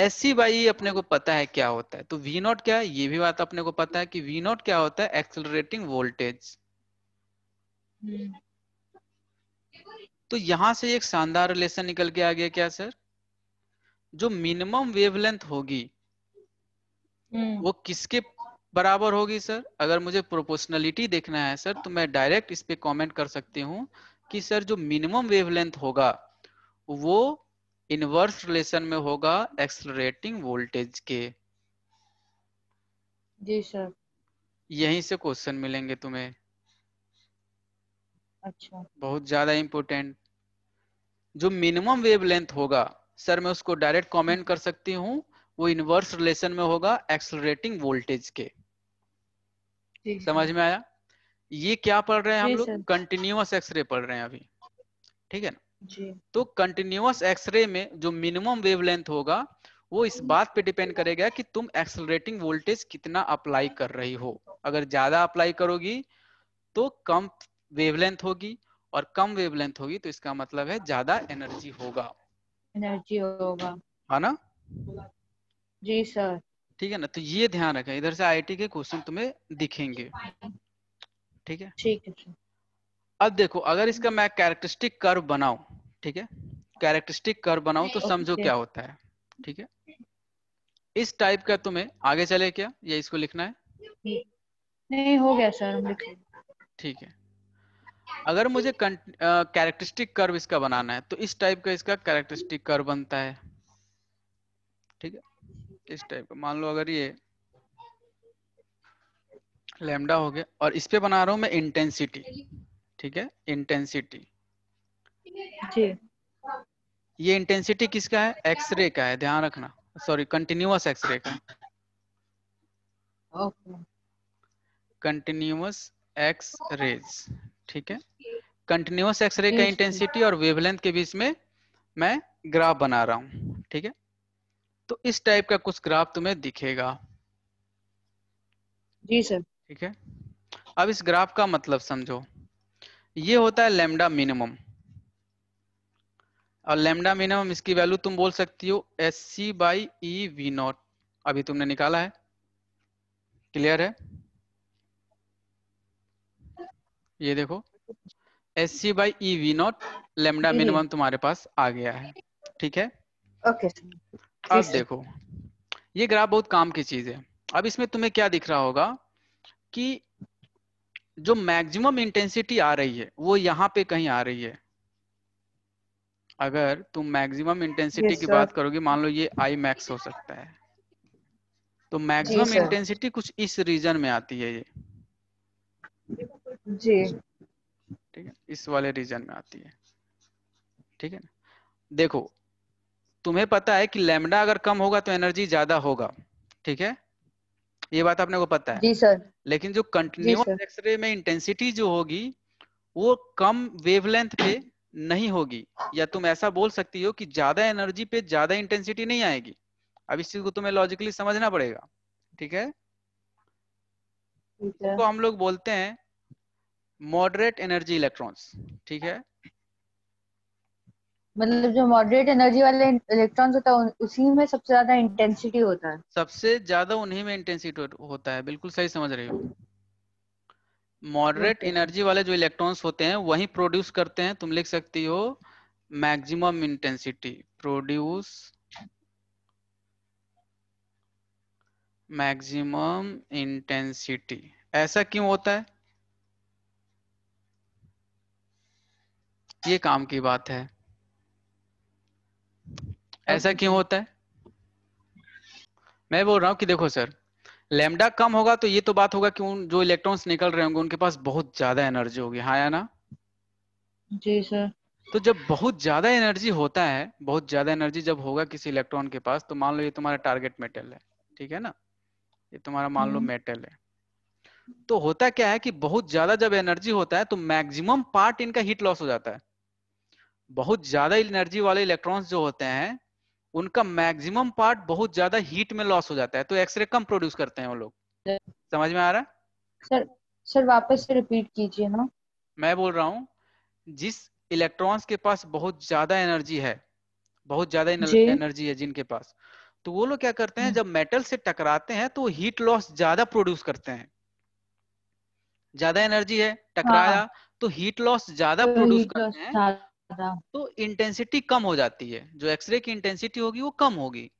एस सी बाई अपने को पता है क्या होता है तो वी नॉट क्या है ये भी बात अपने को पता है कि वी नॉट क्या होता है एक्सलरेटिंग वोल्टेज तो यहां से एक शानदार रिलेशन निकल के आ गया क्या सर जो मिनिमम वेवलेंथ होगी हम्म। वो किसके बराबर होगी सर अगर मुझे प्रोपोर्शनलिटी देखना है सर तो मैं डायरेक्ट इस पे कॉमेंट कर सकती हूँ कि सर जो मिनिमम वेवलेंथ होगा वो इनवर्स रिलेशन में होगा एक्सलरेटिंग वोल्टेज के जी सर यहीं से क्वेश्चन मिलेंगे तुम्हें अच्छा बहुत ज्यादा इम्पोर्टेंट जो मिनिमम वेवलेंथ होगा सर मैं उसको डायरेक्ट कमेंट कर सकती हूँ वो इनवर्स रिलेशन में होगा एक्सलरेटिंग वोल्टेज के समझ में आया ये क्या पढ़ रहे हैं हम लोग कंटिन्यूस एक्सरे पढ़ रहे हैं अभी ठीक है ना जी तो कंटिन्यूस एक्सरे में जो मिनिमम वेवलेंथ होगा वो इस बात पे डिपेंड करेगा कि तुम एक्सलरेटिंग वोल्टेज कितना अप्लाई कर रही हो अगर ज्यादा अप्लाई करोगी तो कम वेवलेंथ होगी और कम वेवलेंथ होगी तो इसका मतलब है ज्यादा एनर्जी होगा एनर्जी होगा है हाँ ना जी सर ठीक है ना तो ये ध्यान रखें इधर से आई के क्वेश्चन तुम्हें दिखेंगे ठीक है ठीक है अब देखो अगर इसका हम्म। मैं कैरेक्टरिस्टिक कर्व बनाऊ ठीक है कैरेक्टरिस्टिक कर्व बनाऊ तो समझो क्या होता है ठीक है इस टाइप का तुम्हें आगे चले क्या ये इसको लिखना है नहीं हो गया सर ठीक है अगर मुझे कैरेक्टरिस्टिक कर्व इसका बनाना है तो इस टाइप का इसका कैरेक्टरिस्टिक कर्व बनता है ठीक है इस टाइप का मान लो अगर ये लेमडा हो गया और इस पे बना रहा हूं मैं इंटेंसिटी ठीक है इंटेंसिटी जी ये इंटेंसिटी किसका है एक्सरे का है ध्यान रखना सॉरी कंटिन्यूस एक्सरे का कंटिन्यूस एक्स रेज ठीक है कंटिन्यूअस एक्सरे का इंटेंसिटी और वेवलेंथ के बीच में मैं ग्राफ बना रहा हूं ठीक है तो इस टाइप का कुछ ग्राफ तुम्हें दिखेगा जी सर ठीक है अब इस ग्राफ का मतलब समझो ये होता है लेमडा मिनिमम और लेमडा मिनिमम इसकी वैल्यू तुम बोल सकती हो S C by E V naught अभी तुमने निकाला है क्लियर है ये देखो S C by E V naught lambda minimum तुम्हारे पास आ गया है ठीक है ओके okay. अब देखो ये ग्राफ बहुत काम की चीज है अब इसमें तुम्हें क्या दिख रहा होगा कि जो मैक्सिमम इंटेंसिटी आ रही है वो यहाँ पे कहीं आ रही है अगर तुम मैक्सिमम इंटेंसिटी yes, की बात करोगे मान लो ये आई मैक्स हो सकता है तो मैक्सिमम इंटेंसिटी कुछ इस रीजन में आती है ये जी ठीक है इस वाले रीजन में आती है ठीक है ना देखो तुम्हें पता है कि लेमडा अगर कम होगा तो एनर्जी ज्यादा होगा ठीक है ये बात आपने को पता है जी सर लेकिन जो कंटिन्यूस एक्सरे में इंटेंसिटी जो होगी वो कम वेवलेंथ पे नहीं होगी या तुम ऐसा बोल सकती हो कि ज्यादा एनर्जी पे ज्यादा इंटेंसिटी नहीं आएगी अब इस चीज को तुम्हें लॉजिकली समझना पड़ेगा ठीक है तो हम लोग बोलते हैं मॉडरेट एनर्जी इलेक्ट्रॉन्स ठीक है मतलब जो मॉडरेट एनर्जी वाले इलेक्ट्रॉन्स होता है उसी में सबसे ज्यादा इंटेंसिटी होता है सबसे ज्यादा उन्हीं में इंटेंसिटी होता है बिल्कुल सही समझ रही हो मॉडरेट एनर्जी वाले जो इलेक्ट्रॉन्स होते हैं वही प्रोड्यूस करते हैं तुम लिख सकती हो maximum intensity produce maximum intensity ऐसा क्यों होता है ये काम की बात है ऐसा क्यों होता है मैं बोल रहा हूँ कि देखो सर लेमडा कम होगा तो ये तो बात होगा कि उन जो इलेक्ट्रॉन्स निकल रहे होंगे उनके पास बहुत ज्यादा एनर्जी होगी हाँ या ना जी सर तो जब बहुत ज्यादा एनर्जी होता है बहुत ज्यादा एनर्जी जब होगा किसी इलेक्ट्रॉन के पास तो मान लो ये तुम्हारा टारगेट मेटल है ठीक है ना ये तुम्हारा मान लो हम्म। मेटल है तो होता क्या है कि बहुत ज्यादा जब एनर्जी होता है तो मैक्सिमम पार्ट इनका हीट लॉस हो जाता है बहुत ज्यादा एनर्जी वाले इलेक्ट्रॉन्स जो होते हैं उनका मैक्सिमम पार्ट बहुत ज्यादा हीट में लॉस हो जाता है तो एक्सरे कम प्रोड्यूस करते हैं वो लोग समझ में आ रहा है सर सर वापस से रिपीट कीजिए ना मैं बोल रहा हूँ जिस इलेक्ट्रॉन्स के पास बहुत ज्यादा एनर्जी है बहुत ज्यादा एनर्जी है जिनके पास तो वो लोग क्या करते हैं हम्म। जब मेटल से टकराते हैं तो हीट लॉस ज्यादा प्रोड्यूस करते हैं ज्यादा एनर्जी है टकराया हाँ। तो हीट लॉस ज्यादा तो प्रोड्यूस करते हैं तो इंटेंसिटी कम हो जाती है जो एक्सरे की इंटेंसिटी होगी वो कम होगी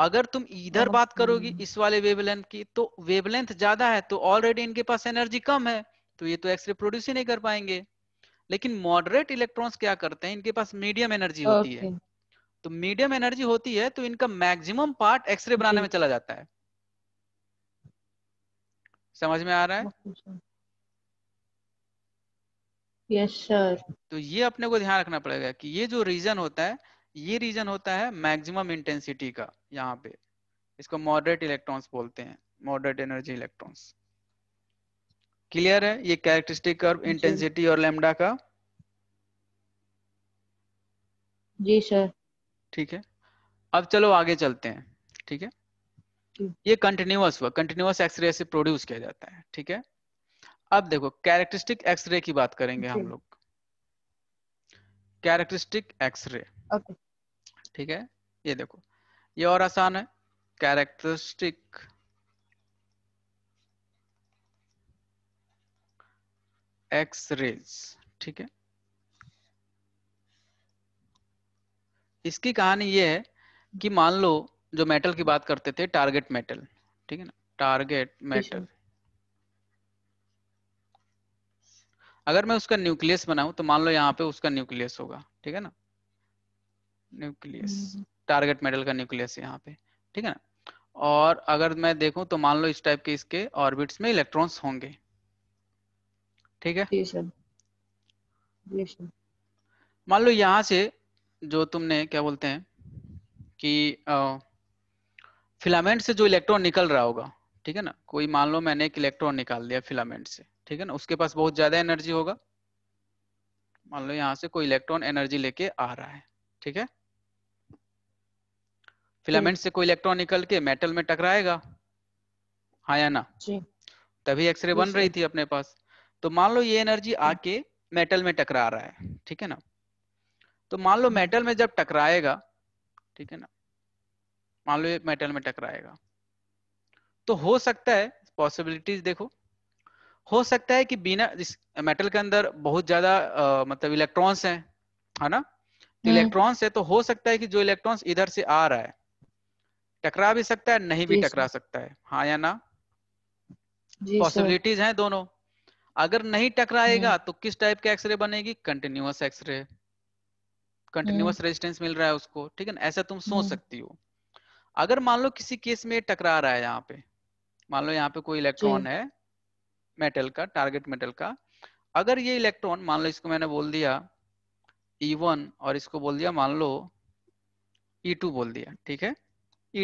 अगर तुम इधर बात करोगी इस वाले वेवलेंथ की तो वेवलेंथ ज्यादा है तो ऑलरेडी इनके पास एनर्जी कम है तो ये तो एक्सरे प्रोड्यूस ही नहीं कर पाएंगे लेकिन मॉडरेट इलेक्ट्रॉन्स क्या करते हैं इनके पास मीडियम एनर्जी होती है तो मीडियम एनर्जी होती है तो इनका मैक्सिमम पार्ट एक्सरे बनाने में चला जाता है समझ में आ रहा है यस yes, सर तो ये अपने को ध्यान रखना पड़ेगा कि ये जो रीजन होता है ये रीजन होता है मैक्सिमम इंटेंसिटी का यहाँ पे इसको मॉडरेट इलेक्ट्रॉन्स बोलते हैं मॉडरेट एनर्जी इलेक्ट्रॉन्स क्लियर है ये कैरेक्टरिस्टिक कर्व इंटेंसिटी और लेमडा का जी सर ठीक है अब चलो आगे चलते हैं ठीक है ये कंटिन्यूस हुआ कंटिन्यूस एक्सरे से प्रोड्यूस किया जाता है ठीक है अब देखो कैरेक्टरिस्टिक एक्सरे की बात करेंगे हम लोग कैरेक्टरिस्टिक एक्सरे ठीक है ये देखो ये और आसान है कैरेक्टरिस्टिक एक्सरेज ठीक है इसकी कहानी ये है कि मान लो जो मेटल की बात करते थे टारगेट मेटल ठीक है ना टारगेट मेटल अगर मैं उसका न्यूक्लियस बनाऊ तो मान लो यहाँ पे उसका न्यूक्लियस होगा ठीक है ना न्यूक्लियस हम्म। टारगेट मेडल का न्यूक्लियस यहाँ पे ठीक है ना और अगर मैं देखूं तो मान लो इस टाइप के इसके ऑर्बिट्स में इलेक्ट्रॉन्स होंगे ठीक है मान लो यहाँ से जो तुमने क्या बोलते हैं कि फिलामेंट से जो इलेक्ट्रॉन निकल रहा होगा ठीक है ना कोई मान लो मैंने एक इलेक्ट्रॉन निकाल दिया फिलामेंट से ठीक है ना उसके पास बहुत ज्यादा एनर्जी होगा मान लो यहां से कोई इलेक्ट्रॉन एनर्जी लेके आ रहा है ठीक है फिलामेंट से कोई इलेक्ट्रॉन निकल के मेटल में टकराएगा हाँ या ना जी। तभी एक्सरे बन रही थी अपने पास तो मान लो ये एनर्जी आके मेटल में टकरा रहा है ठीक है ना तो मान लो मेटल में जब टकराएगा ठीक है ना मान लो ये मेटल में टकराएगा तो हो सकता है पॉसिबिलिटीज देखो हो सकता है कि बिना इस मेटल के अंदर बहुत ज्यादा मतलब इलेक्ट्रॉन्स हैं है ना तो इलेक्ट्रॉन्स हम्म। है तो हो सकता है कि जो इलेक्ट्रॉन्स इधर से आ रहा है टकरा भी सकता है नहीं भी टकरा सकता है हाँ या ना पॉसिबिलिटीज हैं दोनों अगर नहीं टकराएगा हम्म। तो किस टाइप का एक्सरे बनेगी कंटिन्यूस एक्सरे कंटिन्यूस रेजिस्टेंस मिल रहा है उसको ठीक है ना ऐसा तुम सोच हम्म। सकती हो अगर मान लो किसी केस में टकरा रहा है यहाँ पे मान लो यहाँ पे कोई इलेक्ट्रॉन है मेटल का टारगेट मेटल का अगर ये इलेक्ट्रॉन मान लो इसको मैंने बोल दिया E1 और इसको बोल दिया मान लो E2 बोल दिया ठीक है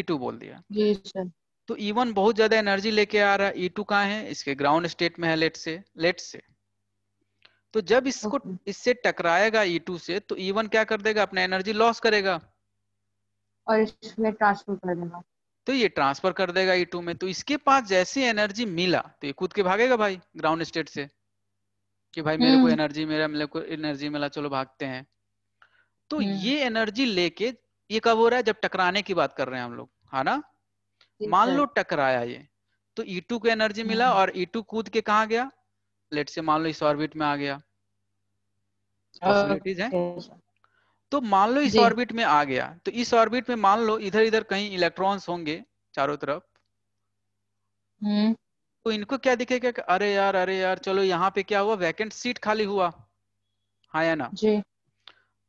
E2 बोल दिया तो E1 बहुत ज्यादा एनर्जी लेके आ रहा है E2 कहाँ है इसके ग्राउंड स्टेट में है लेट से लेट से तो जब इसको इससे टकराएगा E2 से तो E1 क्या कर देगा अपना एनर्जी लॉस करेगा और इसमें ट्रांसफर कर देगा तो ये ट्रांसफर कर देगा ई e में तो इसके पास जैसे एनर्जी मिला तो ये कूद के भागेगा भाई ग्राउंड स्टेट से कि भाई मेरे को एनर्जी हम्म। मेरा मेरे को एनर्जी मिला चलो भागते हैं तो हम्म। ये एनर्जी लेके ये कब हो रहा है जब टकराने की बात कर रहे हैं हम लोग है ना मान लो टकराया ये तो ई e को एनर्जी मिला हम्म। और ई e कूद के कहा गया लेट से मान लो इस ऑर्बिट में आ गया है तो मान लो इस ऑर्बिट में आ गया तो इस ऑर्बिट में मान लो इधर इधर कहीं इलेक्ट्रॉन्स होंगे चारों तरफ हम्म। तो इनको क्या दिखेगा अरे यार अरे यार चलो यहाँ पे क्या हुआ वैकेंट सीट खाली हुआ हाँ या ना जी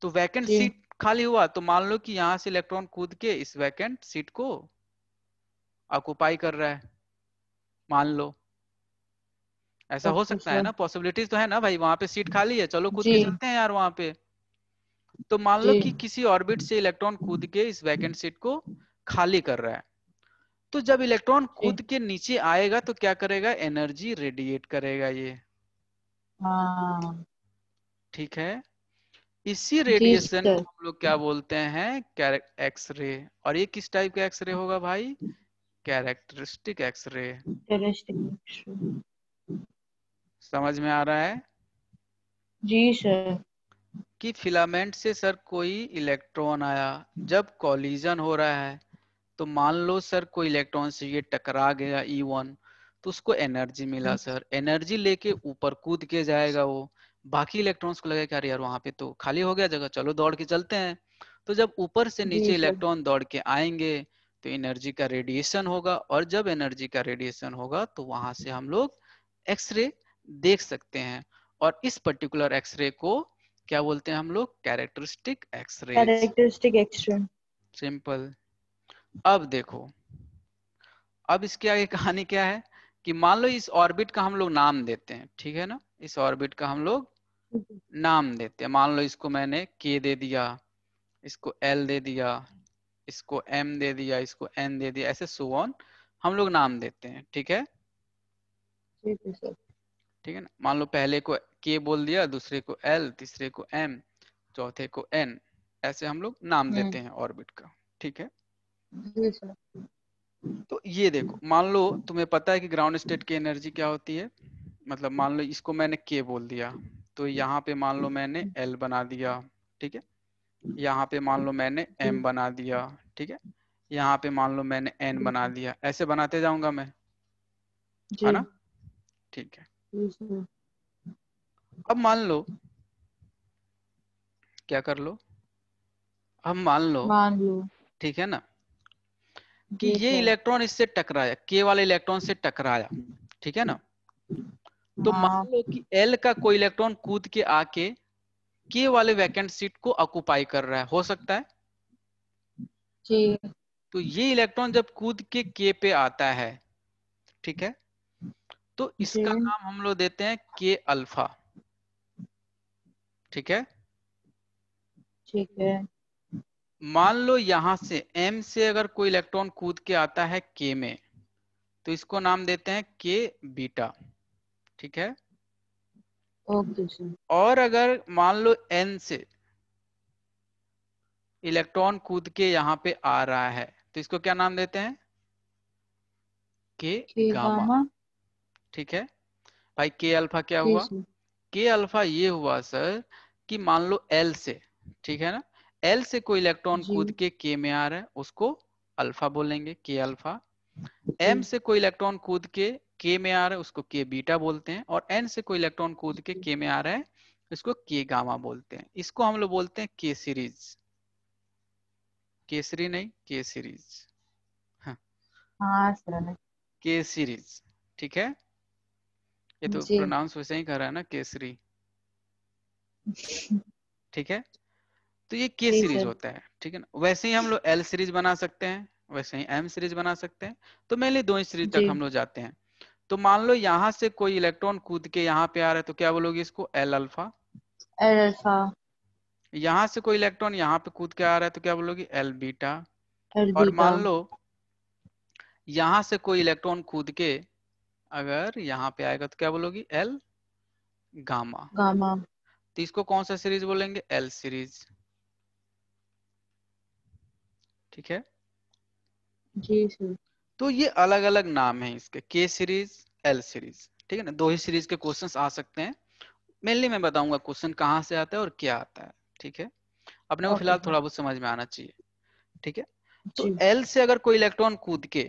तो वैकेंट सीट खाली हुआ तो मान लो कि यहाँ से इलेक्ट्रॉन कूद के इस वैकेंट सीट को ऑक्यूपाई कर रहा है मान लो ऐसा हो सकता है ना पॉसिबिलिटीज तो है ना भाई वहां पे सीट खाली है चलो कूद के चलते हैं यार वहां पे तो मान लो कि किसी ऑर्बिट से इलेक्ट्रॉन कूद के इस वैकेंट सीट को खाली कर रहा है तो जब इलेक्ट्रॉन कूद के नीचे आएगा तो क्या करेगा एनर्जी रेडिएट करेगा ये हाँ। ठीक है इसी रेडिएशन को हम लोग क्या बोलते हैं एक्सरे और ये किस टाइप का एक्सरे होगा भाई कैरेक्टरिस्टिक एक्सरे समझ में आ रहा है जी सर कि फिलामेंट से सर कोई इलेक्ट्रॉन आया जब कॉलिजन हो रहा है तो मान लो सर कोई इलेक्ट्रॉन से ये टकरा गया ई e वन तो उसको एनर्जी मिला हम्म। सर एनर्जी लेके ऊपर कूद के जाएगा वो बाकी इलेक्ट्रॉन्स को लगेगा यार यार वहां पे तो खाली हो गया जगह चलो दौड़ के चलते हैं तो जब ऊपर से नीचे इलेक्ट्रॉन दौड़ के आएंगे तो एनर्जी का रेडिएशन होगा और जब एनर्जी का रेडिएशन होगा तो वहां से हम लोग एक्सरे देख सकते हैं और इस पर्टिकुलर एक्सरे को क्या बोलते हैं हम लोग characteristic X-ray characteristic X-ray simple अब देखो अब इसके आगे कहानी क्या है कि मान लो इस ऑर्बिट का हम लोग नाम देते हैं ठीक है ना इस ऑर्बिट का हम लोग नाम देते हैं मान लो इसको मैंने के दे दिया इसको एल दे दिया इसको एम दे दिया इसको एन दे दिया ऐसे सो ऑन हम लोग नाम देते हैं ठीक है ठीक है ना मान लो पहले को के बोल दिया दूसरे को एल तीसरे को एम चौथे को एन ऐसे हम लोग नाम देते हम्म। हैं ऑर्बिट का ठीक है तो ये देखो मान लो तुम्हें पता है कि ग्राउंड स्टेट की एनर्जी क्या होती है मतलब मान लो इसको मैंने के बोल दिया तो यहाँ पे मान लो मैंने एल बना दिया ठीक है यहाँ पे मान लो मैंने एम बना दिया ठीक है यहाँ पे मान लो मैंने एन बना दिया ऐसे बनाते जाऊंगा मैं है ना ठीक है अब मान लो क्या कर लो हम मान लो मान लो ठीक है ना कि ये इलेक्ट्रॉन इससे टकराया के वाले इलेक्ट्रॉन से टकराया ठीक है ना तो हाँ। मान लो कि एल का कोई इलेक्ट्रॉन कूद के आके के वाले वैकेंट सीट को ऑक्यूपाई कर रहा है हो सकता है जी तो ये इलेक्ट्रॉन जब कूद के के पे आता है ठीक है तो इसका नाम हम लोग देते हैं के अल्फा ठीक है ठीक है मान लो यहां से M से अगर कोई इलेक्ट्रॉन कूद के आता है K में तो इसको नाम देते हैं K बीटा ठीक है ओके और अगर मान लो N से इलेक्ट्रॉन कूद के यहाँ पे आ रहा है तो इसको क्या नाम देते हैं के, के गामा ठीक है भाई के अल्फा क्या हुआ के अल्फा ये हुआ सर कि मान लो एल से ठीक है ना एल से कोई इलेक्ट्रॉन कूद के के में आ रहा है उसको अल्फा बोलेंगे के अल्फा एम से कोई इलेक्ट्रॉन कूद के के में आ रहा है उसको के बीटा बोलते हैं और एन से कोई इलेक्ट्रॉन कूद के के में आ रहा है इसको के गामा बोलते हैं इसको हम लोग बोलते हैं के सीरीज केसरी नहीं के सीरीज हाँ, के हाँ, सीरीज ठीक है ये तो प्रोनाउंस वैसे ही कर रहा है ना केसरी ठीक है तो ये के सीरीज होता है ठीक है ना वैसे ही हम लोग एल सीरीज बना सकते हैं वैसे ही एम सीरीज बना सकते हैं तो मेनली दो ही सीरीज तक हम लोग जाते हैं तो मान लो यहाँ से कोई इलेक्ट्रॉन कूद के यहाँ पे आ रहा है तो क्या बोलोगे इसको एल अल्फा एल अल्फा यहाँ से कोई इलेक्ट्रॉन यहाँ पे कूद के आ रहा है तो क्या बोलोगे एल बीटा और मान लो यहाँ से कोई इलेक्ट्रॉन कूद के अगर यहाँ पे आएगा तो क्या बोलोगी एल गामा गामा तो इसको कौन सा सीरीज बोलेंगे एल सीरीज ठीक है जी सर तो ये अलग अलग नाम है इसके के सीरीज एल सीरीज ठीक है ना दो ही सीरीज के क्वेश्चन आ सकते हैं मेनली मैं बताऊंगा क्वेश्चन कहाँ से आता है और क्या आता है ठीक है अपने को फिलहाल थोड़ा बहुत समझ में आना चाहिए ठीक है तो एल से अगर कोई इलेक्ट्रॉन कूद के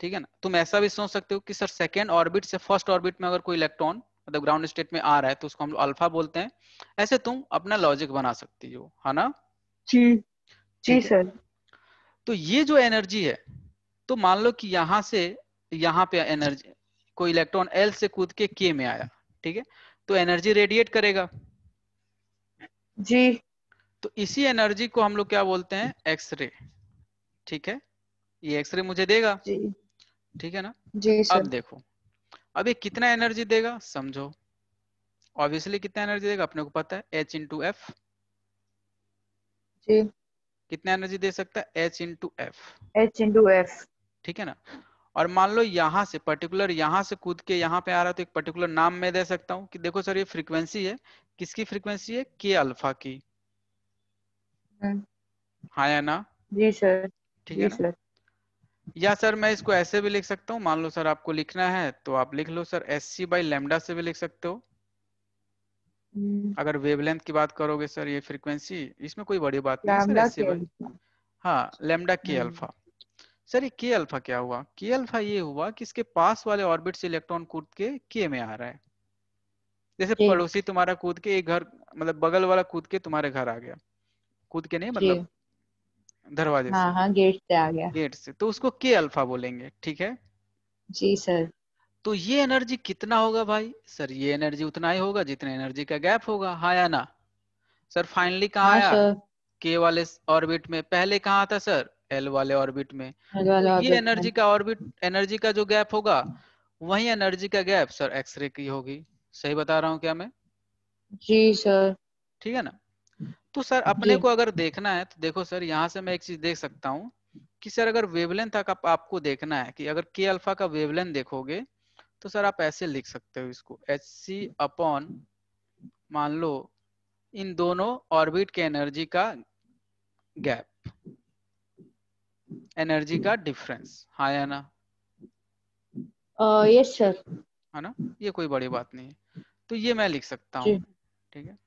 ठीक है ना तुम ऐसा भी सोच सकते हो कि सर सेकेंड ऑर्बिट से फर्स्ट ऑर्बिट में अगर कोई इलेक्ट्रॉन मतलब ग्राउंड स्टेट में आ रहा है तो उसको हम लोग अल्फा बोलते हैं ऐसे तुम अपना लॉजिक बना सकती हो है ना जी जी सर तो ये जो एनर्जी है तो मान लो कि यहाँ से यहाँ पे एनर्जी कोई इलेक्ट्रॉन एल से कूद के के में आया ठीक है तो एनर्जी रेडिएट करेगा जी तो इसी एनर्जी को हम लोग क्या बोलते हैं एक्सरे ठीक है ये एक्सरे मुझे देगा जी ठीक है ना जी सर। अब देखो अब ये कितना एनर्जी देगा समझो ऑब्वियसली कितना एनर्जी देगा अपने को पता है एच इंटू एफ कितना एनर्जी दे सकता है H into F H into F ठीक है ना और मान लो यहाँ से पर्टिकुलर यहाँ से कूद के यहाँ पे आ रहा है तो एक पर्टिकुलर नाम मैं दे सकता हूँ कि देखो सर ये फ्रीक्वेंसी है किसकी फ्रीक्वेंसी है के अल्फा की हम्म। हाँ या ना जी सर ठीक है सर या सर मैं इसको ऐसे भी लिख सकता हूँ मान लो सर आपको लिखना है तो आप लिख लो sir S C by lambda से भी लिख सकते हो hmm. अगर वेवलेंथ की बात करोगे सर ये फ्रीक्वेंसी इसमें कोई बड़ी बात नहीं सर हाँ लेमडा के अल्फा सर ये के अल्फा क्या हुआ के अल्फा ये हुआ कि इसके पास वाले ऑर्बिट से इलेक्ट्रॉन कूद के के में आ रहा है जैसे पड़ोसी तुम्हारा कूद के एक घर मतलब बगल वाला कूद के तुम्हारे घर आ गया कूद के नहीं मतलब दरवाजे हाँ, से हाँ गेट से आ गया गेट से तो उसको के अल्फा बोलेंगे ठीक है जी सर तो ये एनर्जी कितना होगा भाई सर ये एनर्जी उतना ही होगा जितना एनर्जी का गैप होगा हाँ या ना सर फाइनली कहाँ हाँ, आया के वाले ऑर्बिट में पहले कहाँ था सर एल वाले ऑर्बिट में तो ये एनर्जी का ऑर्बिट एनर्जी का जो गैप होगा वही एनर्जी का गैप सर एक्सरे की होगी सही बता रहा हूँ क्या मैं जी सर ठीक है ना तो सर अपने को अगर देखना है तो देखो सर यहाँ से मैं एक चीज देख सकता हूँ कि सर अगर वेवलेंथ आप, आपको देखना है कि अगर के अल्फा का वेवलेंथ देखोगे तो सर आप ऐसे लिख सकते हो इसको एच सी अपॉन मान लो इन दोनों ऑर्बिट के एनर्जी का गैप एनर्जी का डिफरेंस हाँ या ना यस सर है ना ये कोई बड़ी बात नहीं है तो ये मैं लिख सकता हूँ ठीक है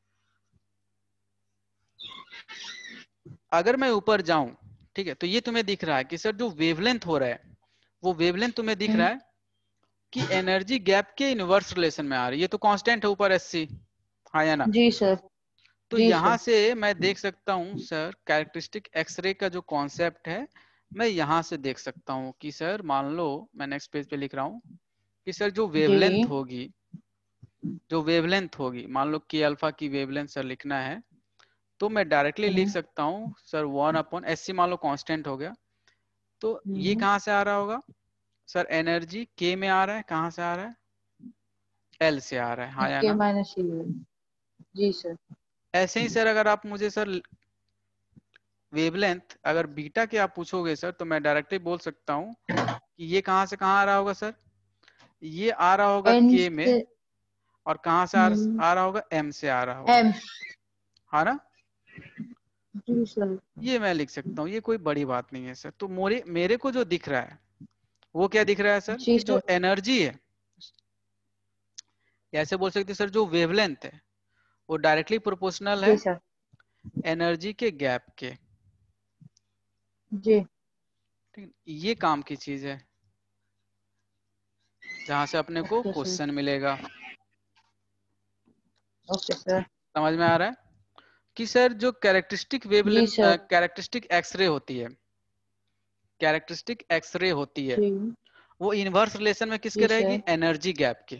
अगर मैं ऊपर जाऊं ठीक है तो ये तुम्हें दिख रहा है कि सर जो वेवलेंथ हो रहा है वो वेवलेंथ तुम्हें दिख हम्म। रहा है कि एनर्जी गैप के इनवर्स रिलेशन में आ रही है तो कांस्टेंट है ऊपर एस सी हाँ या ना जी सर तो जी यहाँ से मैं देख सकता हूँ सर कैरेक्टरिस्टिक एक्सरे का जो कॉन्सेप्ट है मैं यहाँ से देख सकता हूँ कि सर मान लो मैं नेक्स्ट पेज पे लिख रहा हूँ कि सर जो वेवलेंथ होगी जो वेवलेंथ होगी मान लो के अल्फा की वेवलेंथ सर लिखना है तो मैं डायरेक्टली लिख हम्म। सकता हूँ sir one upon S C मान लो कॉन्स्टेंट हो गया तो ये हम्म। कहाँ से आ रहा होगा सर एनर्जी के में आ रहा है कहाँ से आ रहा है एल से आ रहा है हाँ या ना e। जी सर ऐसे ही सर अगर आप मुझे सर वेवलेंथ अगर बीटा के आप पूछोगे सर तो मैं डायरेक्टली बोल सकता हूँ कि ये कहाँ से कहाँ आ रहा होगा सर ये आ रहा होगा के में और कहा हम्म। से आ रहा होगा एम से आ रहा होगा हा ना ये मैं लिख सकता हूँ ये कोई बड़ी बात नहीं है सर तो मोरे मेरे को जो दिख रहा है वो क्या दिख रहा है सर जो एनर्जी है ऐसे बोल सकते सर जो वेवलेंथ है वो डायरेक्टली प्रोपोर्शनल है एनर्जी के गैप के जी ये काम की चीज है जहां से अपने को क्वेश्चन मिलेगा ओके सर समझ में आ रहा है कि सर जो कैरेक्टरिस्टिक वेवलेंथ कैरेक्टरिस्टिक एक्सरे होती है कैरेक्टरिस्टिक एक्सरे होती है वो इनवर्स रिलेशन में किसके रहेगी एनर्जी गैप की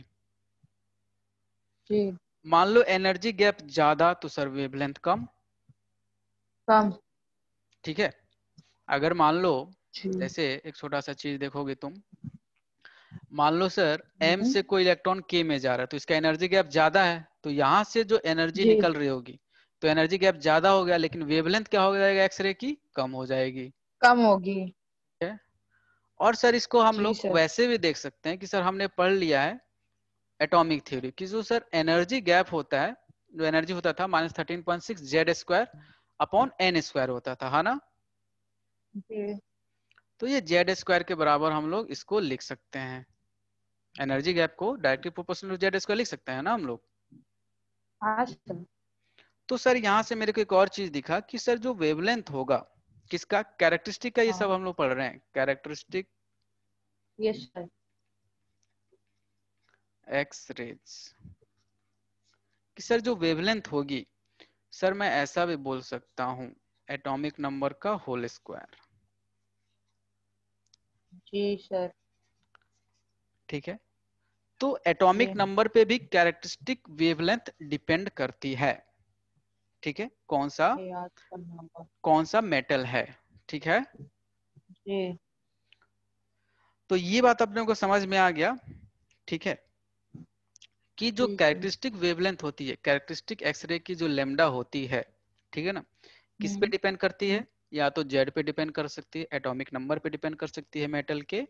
मान लो एनर्जी गैप ज्यादा तो सर वेवलेंथ कम कम ठीक है अगर मान लो जैसे एक छोटा सा चीज देखोगे तुम मान लो सर एम से कोई इलेक्ट्रॉन के में जा रहा है तो इसका एनर्जी गैप ज्यादा है तो यहाँ से जो एनर्जी निकल रही होगी तो एनर्जी गैप ज्यादा हो गया लेकिन वेवलेंथ क्या हो जाएगा एक्सरे की कम हो जाएगी कम होगी और सर इसको हम लोग वैसे भी देख सकते हैं कि सर हमने पढ़ लिया है एटॉमिक थ्योरी कि जो सर एनर्जी गैप होता है जो एनर्जी होता था minus thirteen point six Z square upon N square होता था है ना तो ये जेड स्क्वायर के बराबर हम लोग इसको लिख सकते हैं एनर्जी गैप को directly proportional to Z square लिख सकते हैं ना हम लोग हाँ, तो सर यहाँ से मेरे को एक और चीज दिखा कि सर जो वेवलेंथ होगा किसका कैरेक्टरिस्टिक का ये सब हाँ। हम लोग पढ़ रहे हैं कैरेक्टरिस्टिक यस एक्स रेज कि सर जो वेवलेंथ होगी सर मैं ऐसा भी बोल सकता हूं एटॉमिक नंबर का होल स्क्वायर जी सर ठीक है तो एटॉमिक नंबर पे भी कैरेक्टरिस्टिक वेवलेंथ डिपेंड करती है ठीक है कौन सा कौन सा मेटल है ठीक है जी तो ये बात अपने को समझ में आ गया ठीक है कि जो कैरेक्टरिस्टिक वेवलेंथ होती है कैरेक्टरिस्टिक एक्सरे की जो लेमडा होती है ठीक है ना किस पे डिपेंड हम्म। करती है या तो जेड पे डिपेंड कर सकती है एटॉमिक नंबर पे डिपेंड कर सकती है मेटल के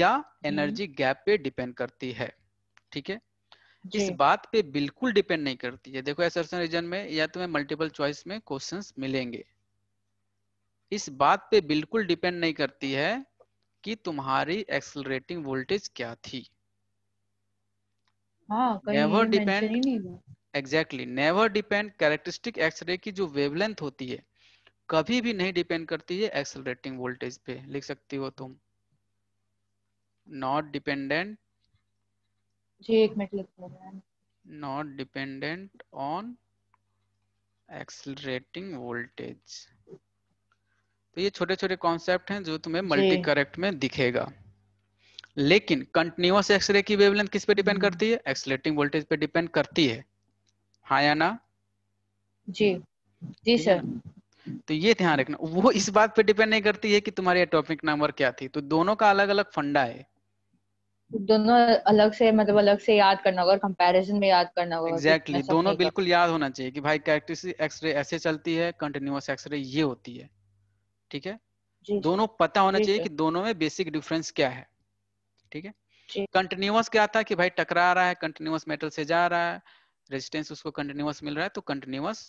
या एनर्जी हम्म। गैप पे डिपेंड करती है ठीक है इस बात पे बिल्कुल डिपेंड नहीं करती है देखो एसर्शन रीजन में या तुम्हें मल्टीपल चॉइस में क्वेश्चन मिलेंगे इस बात पे बिल्कुल डिपेंड नहीं करती है कि तुम्हारी एक्सलरेटिंग वोल्टेज क्या थी never depend exactly never depend characteristic X-ray की जो वेवलेंथ होती है कभी भी नहीं डिपेंड करती है एक्सलरेटिंग वोल्टेज पे लिख सकती हो तुम नॉट डिपेंडेंट जी एक मिनट लिख लेते not dependent on accelerating voltage तो ये छोटे छोटे कॉन्सेप्ट हैं जो तुम्हें मल्टी करेक्ट में दिखेगा लेकिन कंटिन्यूस एक्सरे की वेवलेंथ किस पे डिपेंड हम्म। करती है एक्सलेटिंग वोल्टेज पे डिपेंड करती है हाँ या ना जी जी सर तो ये ध्यान रखना वो इस बात पे डिपेंड नहीं करती है कि तुम्हारी एटॉमिक नंबर क्या थी तो दोनों का अलग अलग फंडा है दोनों अलग से मतलब अलग से याद करना होगा और कंपैरिजन में याद करना होगा एग्जैक्टली तो exactly. दोनों बिल्कुल याद होना चाहिए कि भाई कैरेक्टरिस्टिक एक्सरे ऐसे चलती है कंटिन्यूअस एक्सरे ये होती है ठीक है दोनों पता होना चाहिए कि दोनों में बेसिक डिफरेंस क्या है ठीक है कंटिन्यूअस क्या था कि भाई टकरा रहा है कंटिन्यूअस मेटल से जा रहा है रेजिस्टेंस उसको कंटिन्यूअस मिल रहा है तो कंटिन्यूअस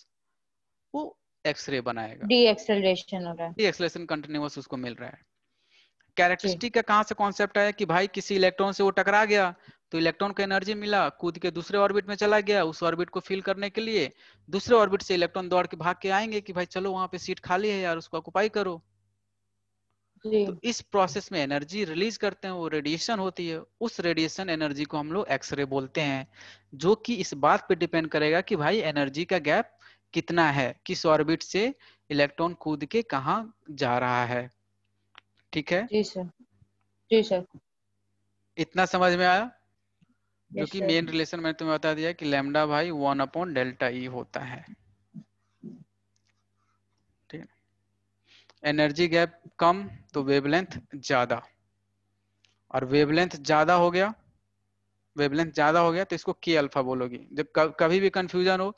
वो एक्सरे बनाएगा डी एक्सेलरेशन हो रहा है डी एक्सेलरेशन कंटिन्यूअस उसको मिल रहा है कैरेक्टरिस्टिक का कहां से कॉन्सेप्ट आया कि भाई किसी इलेक्ट्रॉन से वो टकरा गया तो इलेक्ट्रॉन को एनर्जी मिला कूद के दूसरे ऑर्बिट में चला गया उस ऑर्बिट को फिल करने के लिए दूसरे ऑर्बिट से इलेक्ट्रॉन दौड़ के भाग के आएंगे कि भाई चलो वहां पे सीट खाली है यार उसको ऑक्यूपाई करो तो इस प्रोसेस में एनर्जी रिलीज करते हैं वो रेडिएशन होती है उस रेडिएशन एनर्जी को हम लोग एक्सरे बोलते हैं जो कि इस बात पे डिपेंड करेगा कि भाई एनर्जी का गैप कितना है किस ऑर्बिट से इलेक्ट्रॉन कूद के कहा जा रहा है ठीक है जी सर जी सर इतना समझ में आया क्योंकि मेन रिलेशन मैंने तुम्हें बता दिया कि लेमडा भाई वन अपॉन डेल्टा ई होता है है एनर्जी गैप कम तो वेवलेंथ ज्यादा और वेवलेंथ ज्यादा हो गया वेवलेंथ ज्यादा हो गया तो इसको के अल्फा बोलोगी जब कभी भी कंफ्यूजन हो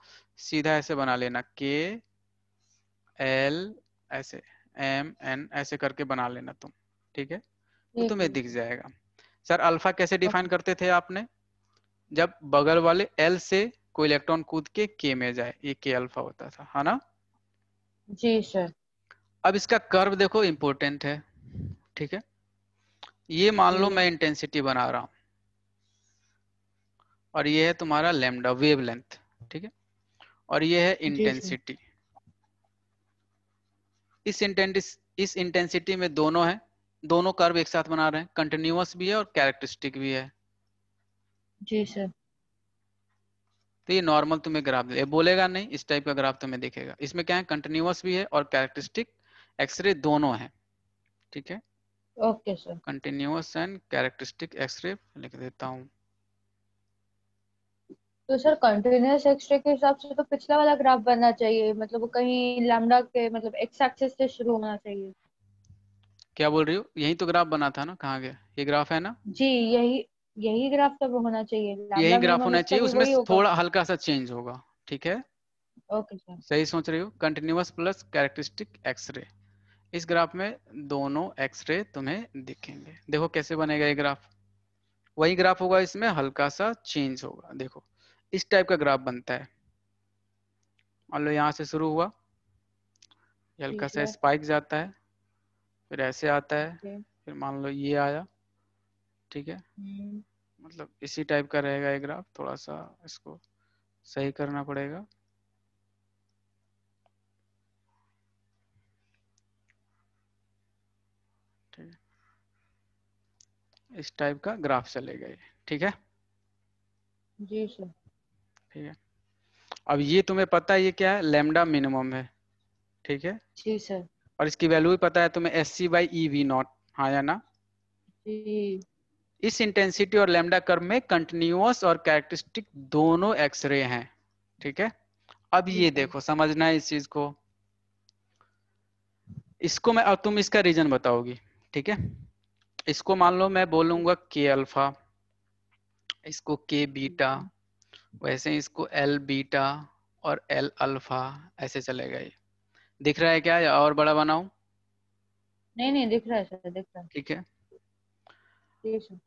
सीधा ऐसे बना लेना के एल ऐसे एम एन ऐसे करके बना लेना तुम ठीक है तो तुम्हें दिख जाएगा सर अल्फा कैसे डिफाइन करते थे आपने जब बगल वाले एल से कोई इलेक्ट्रॉन कूद के के में जाए ये के अल्फा होता था है ना जी सर अब इसका कर्व देखो इम्पोर्टेंट है ठीक है ये मान लो मैं इंटेंसिटी बना रहा हूं और ये है तुम्हारा लेमडा वेव लेंथ ठीक है और ये है इंटेंसिटी इस इंटेंस इस इंटेंसिटी में दोनों है दोनों कर्व एक साथ बना रहे हैं कंटिन्यूस भी है और कैरेक्टरिस्टिक भी है जी सर तो ये नॉर्मल तुम्हें ग्राफ दे बोलेगा नहीं इस टाइप का ग्राफ तुम्हें दिखेगा इसमें क्या है कंटिन्यूस भी है और कैरेक्टरिस्टिक एक्सरे दोनों है ठीक है okay sir continuous and characteristic X-ray लिख देता हूँ तो सर कंटिन्यूस एक्सरे के हिसाब से तो पिछला वाला ग्राफ बनना चाहिए मतलब वो कहीं लैम्डा के मतलब एक्स एक्सिस से शुरू होना चाहिए क्या बोल रही हो यही तो ग्राफ बना था ना कहा गया ये ग्राफ है ना जी यही यही ग्राफ तो होना चाहिए यही ग्राफ होना चाहिए उसमें थोड़ा हल्का सा चेंज होगा ठीक है ओके सर सही सोच रही हो कंटिन्यूस प्लस कैरेक्टरिस्टिक एक्सरे इस ग्राफ में दोनों एक्सरे तुम्हें दिखेंगे देखो कैसे बनेगा ये ग्राफ वही ग्राफ होगा इसमें हल्का सा चेंज होगा देखो इस टाइप का ग्राफ बनता है मान लो यहाँ से शुरू हुआ हल्का सा स्पाइक जाता है फिर ऐसे आता है फिर मान लो ये आया ठीक है हम्म। मतलब इसी टाइप का रहेगा ये ग्राफ थोड़ा सा इसको सही करना पड़ेगा इस टाइप का ग्राफ चलेगा ये ठीक है जी सर ठीक है अब ये तुम्हें पता है ये क्या है लेमडा मिनिमम है ठीक है जी सर और इसकी वैल्यू भी पता है तुम्हें S C by E V naught हाँ या ना जी इस इंटेंसिटी और लेमडा कर्व में कंटिन्यूस और कैरेक्टरिस्टिक दोनों एक्सरे हैं ठीक है अब ये देखो समझना है इस चीज को इसको मैं अब तुम इसका रीजन बताओगी ठीक है इसको मान लो मैं बोलूंगा के अल्फा इसको के बीटा वैसे इसको एल बीटा और एल अल्फा ऐसे चलेगा ये दिख रहा है क्या या और बड़ा बनाऊ नहीं नहीं दिख रहा है दिख रहा है ठीक है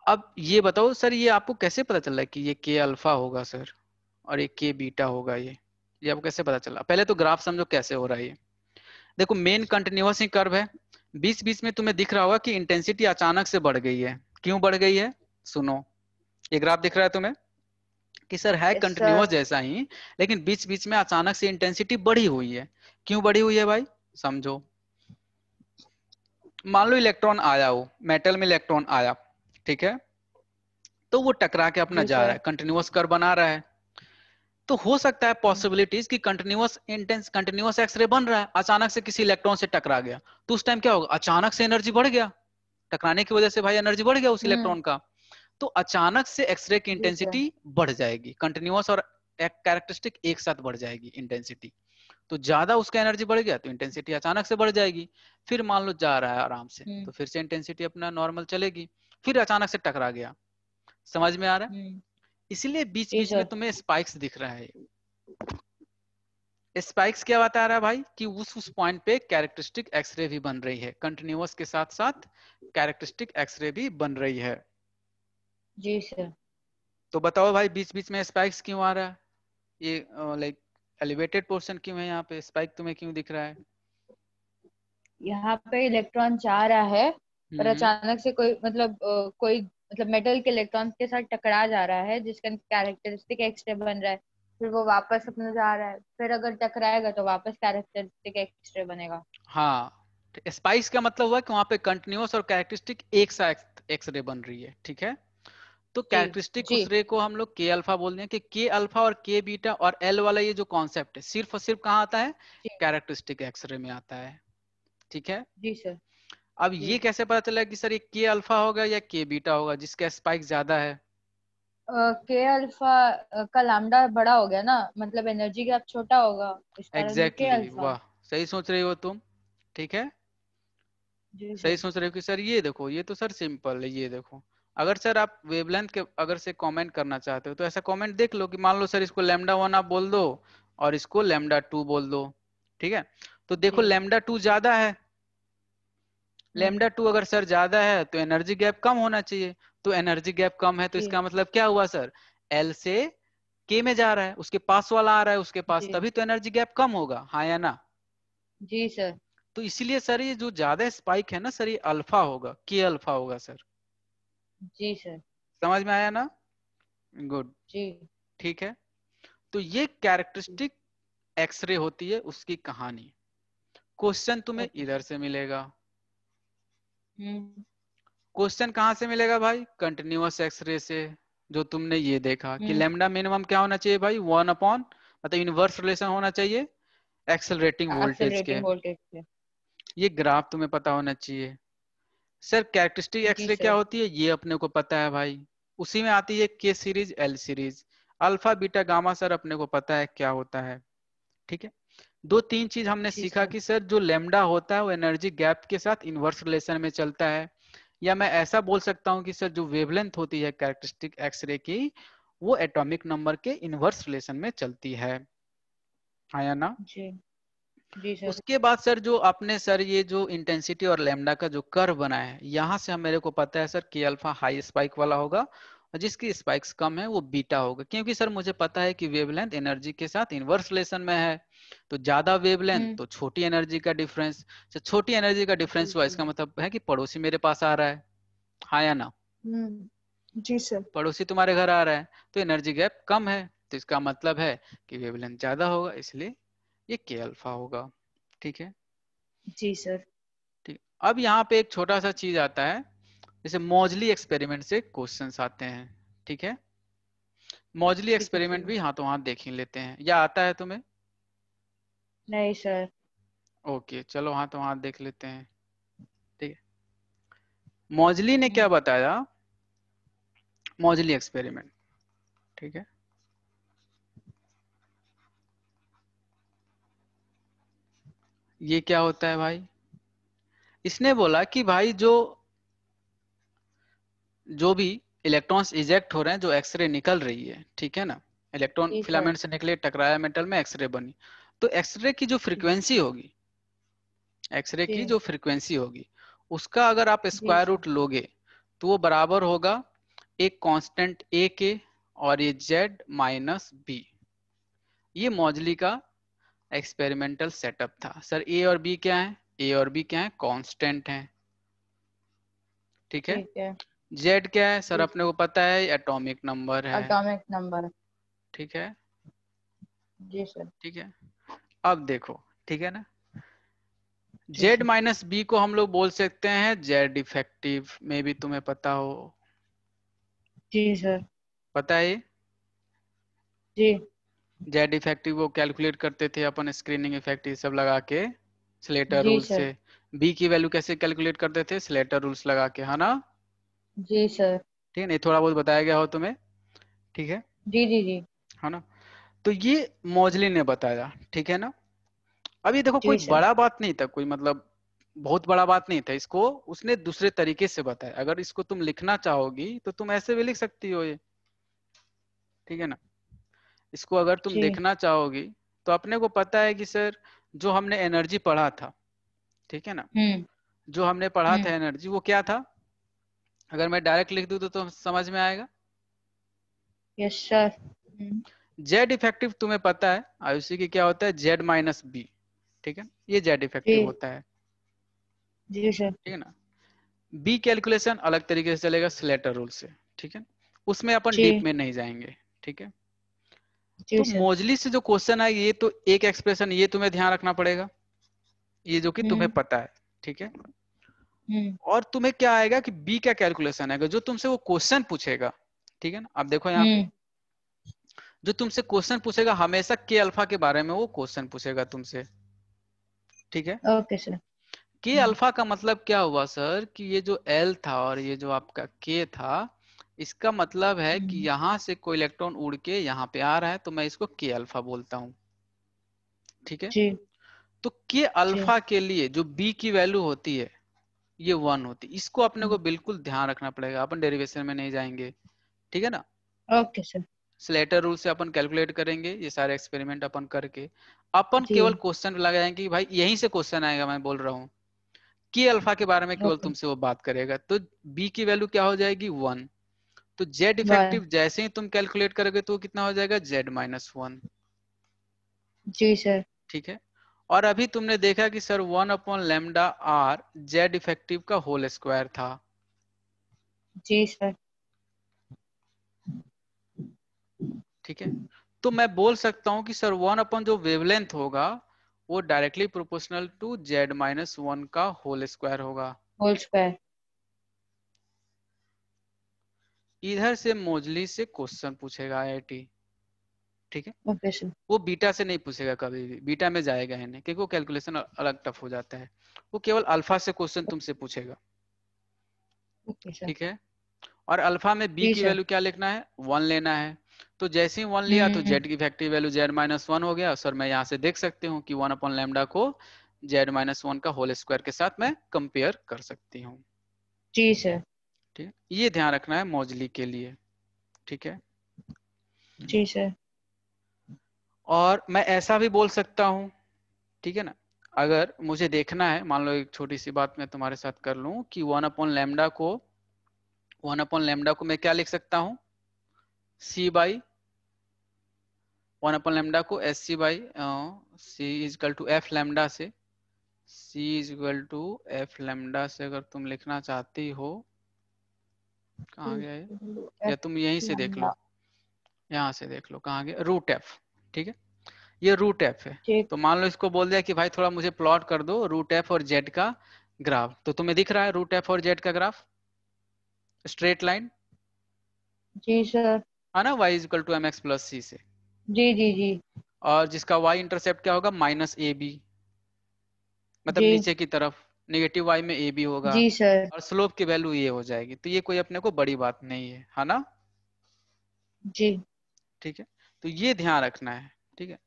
अब ये बताओ सर ये आपको कैसे पता चल रहा है कि ये के अल्फा होगा सर और ये के बीटा होगा ये ये आपको कैसे पता चला पहले तो ग्राफ समझो कैसे हो रहा है ये देखो मेन कंटिन्यूस ही कर्व है बीच बीच में तुम्हें दिख रहा होगा कि इंटेंसिटी अचानक से बढ़ गई है क्यों बढ़ गई है सुनो ये ग्राफ दिख रहा है तुम्हें कि सर है कंटिन्यूस जैसा ही लेकिन बीच बीच में अचानक से इंटेंसिटी बढ़ी हुई है क्यों बढ़ी हुई है भाई समझो मान लो इलेक्ट्रॉन आया हो मेटल में इलेक्ट्रॉन आया ठीक है तो वो टकरा के अपना जा रहा है कंटिन्यूस कर बना रहा है तो हो सकता है पॉसिबिलिटीज कि कंटिन्यूस इंटेंस कंटिन्यूस एक्सरे बन रहा है अचानक से किसी इलेक्ट्रॉन से टकरा गया तो उस टाइम क्या होगा अचानक से एनर्जी बढ़ गया टकराने की वजह से भाई एनर्जी बढ़ गया उस इलेक्ट्रॉन हम्म। का तो अचानक से एक्सरे की इंटेंसिटी बढ़ जाएगी कंटिन्यूस और कैरेक्टरिस्टिक एक साथ बढ़ जाएगी इंटेंसिटी तो ज्यादा उसका एनर्जी बढ़ गया तो इंटेंसिटी अचानक से बढ़ जाएगी फिर मान लो जा रहा है आराम से हम्म। तो फिर से इंटेंसिटी अपना नॉर्मल चलेगी फिर अचानक से टकरा गया समझ में आ रहा है हम्म। इसलिए बीच बीच में तुम्हें स्पाइक्स दिख रहा है स्पाइक्स क्या बता रहा है भाई कि उस उस पॉइंट पे कैरेक्टरिस्टिक एक्सरे भी बन रही है कंटिन्यूस के साथ साथ कैरेक्टरिस्टिक एक्सरे भी बन रही है जी सर तो बताओ भाई बीच बीच में स्पाइक्स क्यों आ रहा है ये लाइक एलिवेटेड पोर्शन क्यों है यहाँ पे स्पाइक तुम्हें क्यों दिख रहा है यहाँ पे इलेक्ट्रॉन जा रहा है पर हम्म। अचानक से कोई मतलब कोई मतलब मेटल के इलेक्ट्रॉन के साथ टकरा जा रहा है जिसका कैरेक्टरिस्टिक एक्स्ट्रा बन रहा है फिर वो वापस अपने जा रहा है फिर अगर टकराएगा तो वापस कैरेक्टरिस्टिक एक्स्ट्रा बनेगा हाँ स्पाइस तो का मतलब हुआ कि वहाँ पे कंटिन्यूस और कैरेक्टरिस्टिक एक साथ एक्सरे बन रही है ठीक है तो कैरेक्टरिस्टिक उस रे को हम लोग के अल्फा बोलते हैं कि के अल्फा और के बीटा और एल वाला ये जो कॉन्सेप्ट है सिर्फ और सिर्फ कहाँ आता है कैरेक्टरिस्टिक एक्सरे में आता है ठीक है जी सर अब ये कैसे पता चला कि सर ये के अल्फा होगा या के बीटा होगा जिसका स्पाइक ज्यादा है के uh, अल्फा का लैम्डा बड़ा हो गया ना मतलब एनर्जी गैप छोटा होगा एग्जैक्टली वाह सही सोच रही हो तुम ठीक है सही सोच रहे हो कि सर ये देखो ये तो सर सिंपल है ये देखो अगर सर आप वेवलेंथ के अगर से कमेंट करना चाहते हो तो ऐसा कमेंट देख लो कि मान लो सर इसको लेमडा वन आप बोल दो और इसको लेमडा टू बोल दो ठीक है तो देखो लेमडा हम्म। टू ज्यादा है लेमडा हम्म। टू अगर सर ज्यादा है तो एनर्जी गैप कम होना चाहिए तो एनर्जी गैप कम है तो इसका मतलब क्या हुआ सर एल से के में जा रहा है उसके पास वाला आ रहा है उसके पास तभी तो एनर्जी गैप कम होगा हाँ या ना जी सर तो इसीलिए सर ये जो ज्यादा स्पाइक है ना सर ये अल्फा होगा के अल्फा होगा सर जी सर समझ में आया ना गुड जी ठीक है तो ये कैरेक्टरिस्टिक एक्सरे होती है उसकी कहानी क्वेश्चन तुम्हें इधर से मिलेगा क्वेश्चन हम्म। कहाँ से मिलेगा भाई कंटिन्यूस एक्सरे से जो तुमने ये देखा कि लेमडा मिनिमम हम्म। क्या होना चाहिए भाई वन अपॉन मतलब इनवर्स रिलेशन होना चाहिए एक्सेलरेटिंग वोल्टेज के ये ग्राफ तुम्हें पता होना चाहिए सर कैरेक्टरिस्टिक एक्सरे क्या होती है ये अपने को पता है भाई उसी में आती है के series L series alpha beta gamma sir अपने को पता है क्या होता है ठीक है दो तीन चीज हमने सीखा कि सर जो लेमडा होता है वो एनर्जी गैप के साथ इनवर्स रिलेशन में चलता है या मैं ऐसा बोल सकता हूँ कि सर जो वेवलेंथ होती है कैरेक्टरिस्टिक एक्सरे की वो एटॉमिक नंबर के इनवर्स रिलेशन में चलती है आया ना जी जी उसके बाद सर जो आपने सर ये जो इंटेंसिटी और लेमडा का जो कर्व बना है यहाँ से हम मेरे को पता है सर के अल्फा हाई स्पाइक वाला होगा और जिसकी स्पाइक्स कम है वो बीटा होगा क्योंकि सर मुझे पता है कि वेवलेंथ एनर्जी के साथ इनवर्स रिलेशन में है तो ज्यादा वेवलेंथ हम्म। तो छोटी एनर्जी का डिफरेंस तो छोटी एनर्जी का डिफरेंस हुआ इसका मतलब है कि पड़ोसी मेरे पास आ रहा है हाँ या ना हम्म, जी सर पड़ोसी तुम्हारे घर आ रहा है तो एनर्जी गैप कम है तो इसका मतलब है कि वेवलेंथ ज्यादा होगा इसलिए ये के अल्फा होगा ठीक है जी सर ठीक अब यहाँ पे एक छोटा सा चीज आता है जैसे मोजली एक्सपेरिमेंट से क्वेश्चन आते हैं ठीक है मोजली एक्सपेरिमेंट भी हाथों हाथ देख ही लेते हैं या आता है तुम्हें नहीं सर ओके चलो हाथों हाथ देख लेते हैं ठीक है मोजली ने क्या बताया मोजली एक्सपेरिमेंट ठीक है ये क्या होता है भाई इसने बोला कि भाई जो जो भी इलेक्ट्रॉन्स इजेक्ट हो रहे हैं जो एक्सरे निकल रही है ठीक है ना इलेक्ट्रॉन फिलामेंट से निकले टकराया मेटल में एक्सरे बनी तो एक्सरे की जो फ्रीक्वेंसी होगी एक्सरे की जो फ्रीक्वेंसी होगी उसका अगर आप स्क्वायर रूट लोगे तो वो बराबर होगा एक कांस्टेंट ए के और ये जेड माइनस बी ये मौजली का एक्सपेरिमेंटल सेटअप था सर ए और बी क्या है ए और बी क्या है कांस्टेंट है ठीक है जेड क्या है सर hmm. अपने को पता है एटॉमिक नंबर है एटॉमिक नंबर ठीक है जी सर ठीक है अब देखो ठीक है ना जेड माइनस बी को हम लोग बोल सकते हैं जेड इफेक्टिव में भी तुम्हें पता हो जी सर पता है जी जेड इफेक्टिव वो कैलकुलेट करते थे अपन स्क्रीनिंग इफेक्ट सब लगा के स्लेटर रूल से बी की वैल्यू कैसे कैलकुलेट करते थे स्लेटर रूल्स लगा के है ना जी सर ठीक है थोड़ा बहुत बताया गया हो तुम्हें ठीक है जी जी जी है ना तो ये मोजली ने बताया ठीक है ना अब ये देखो कोई बड़ा बात नहीं था कोई मतलब बहुत बड़ा बात नहीं था इसको उसने दूसरे तरीके से बताया अगर इसको तुम लिखना चाहोगी तो तुम ऐसे भी लिख सकती हो ये ठीक है ना इसको अगर तुम देखना चाहोगी तो अपने को पता है कि सर जो हमने एनर्जी पढ़ा था ठीक है ना हम्म। जो हमने पढ़ा हम्म। था एनर्जी वो क्या था अगर मैं डायरेक्ट लिख दू तो, तो समझ में आएगा यस सर जेड इफेक्टिव तुम्हें पता है आयुषी की क्या होता है जेड माइनस बी ठीक है ये जेड इफेक्टिव होता है जी सर ठीक है ना बी कैलकुलेशन अलग तरीके से चलेगा स्लेटर रूल से ठीक है उसमें अपन डीप में नहीं जाएंगे ठीक है तो मोजली से जो क्वेश्चन है ये तो एक एक्सप्रेशन ये तुम्हें ध्यान रखना पड़ेगा ये जो कि hmm. तुम्हें पता है ठीक है hmm. और तुम्हें क्या आएगा कि बी का कैलकुलेशन आएगा जो तुमसे वो क्वेश्चन पूछेगा ठीक है ना अब देखो यहाँ hmm. जो तुमसे क्वेश्चन पूछेगा हमेशा के अल्फा के बारे में वो क्वेश्चन पूछेगा तुमसे ठीक है ओके सर के अल्फा का मतलब क्या हुआ सर कि ये जो एल था और ये जो आपका के था इसका मतलब है कि हम्म। यहां से कोई इलेक्ट्रॉन उड़ के यहाँ पे आ रहा है तो मैं इसको के अल्फा बोलता हूँ ठीक है तो के अल्फा के लिए जो बी की वैल्यू होती है ये वन होती है इसको अपने को हम्म। बिल्कुल ध्यान रखना पड़ेगा अपन डेरिवेशन में नहीं जाएंगे ठीक है ना ओके सर स्लेटर रूल से अपन कैलकुलेट करेंगे ये सारे एक्सपेरिमेंट अपन करके अपन केवल क्वेश्चन लगाएंगे कि भाई यहीं से क्वेश्चन आएगा मैं बोल रहा हूँ के अल्फा के बारे में केवल तुमसे वो बात करेगा तो बी की वैल्यू क्या हो जाएगी वन तो जेड इफेक्टिव जैसे ही तुम कैलकुलेट करोगे तो कितना हो जाएगा जेड माइनस वन जी सर ठीक है और अभी तुमने देखा कि sir one upon lambda R Z effective का होल स्क्वायर था जी सर ठीक है तो मैं बोल सकता हूं कि सर वन अपॉन जो वेवलेंथ होगा वो directly proportional to Z minus one का होल स्क्वायर होगा होल स्क्वायर इधर से मोजली से क्वेश्चन पूछेगा आईआईटी ठीक है वो बीटा से नहीं पूछेगा कभी भी बीटा में जाएगा है नहीं क्योंकि वो कैलकुलेशन अलग टफ हो जाता है वो केवल अल्फा से क्वेश्चन तुमसे पूछेगा ठीक है और अल्फा में बी की वैल्यू क्या लिखना है वन लेना है तो जैसे ही वन लिया तो जेड हम्म, हम्म। की factory value Z minus one हो गया सर मैं यहाँ से देख सकती हूँ कि वन अपॉन लेमडा को जेड माइनस वन का होल स्क्वायर के साथ मैं कंपेयर कर सकती हूँ जी सर ठीक है ये ध्यान रखना है मोजली के लिए ठीक है जी सर और मैं ऐसा भी बोल सकता हूँ ठीक है ना अगर मुझे देखना है मान लो एक छोटी सी बात मैं तुम्हारे साथ कर लू कि वन अपॉन लेमडा को वन अपॉन लेमडा को मैं क्या लिख सकता हूँ C by one upon lambda को S C by C equal to F lambda से C equal to F lambda से अगर तुम लिखना चाहती हो कहाँ गया है या तुम यहीं से देख लो यहाँ से देख लो कहाँ गया रूट एफ ठीक है ये रूट एफ है तो मान लो इसको बोल दिया कि भाई थोड़ा मुझे प्लॉट कर दो रूट एफ और जेड का ग्राफ तो तुम्हें दिख रहा है रूट एफ और जेड का ग्राफ स्ट्रेट लाइन जी सर है हाँ ना Y equal to M X plus C से जी जी जी और जिसका वाई इंटरसेप्ट क्या होगा माइनस ए बी मतलब नीचे की तरफ नेगेटिव वाई में ए बी होगा जी सर और स्लोप की वैल्यू ये हो जाएगी तो ये कोई अपने को बड़ी बात नहीं है है ना जी ठीक है तो ये ध्यान रखना है ठीक है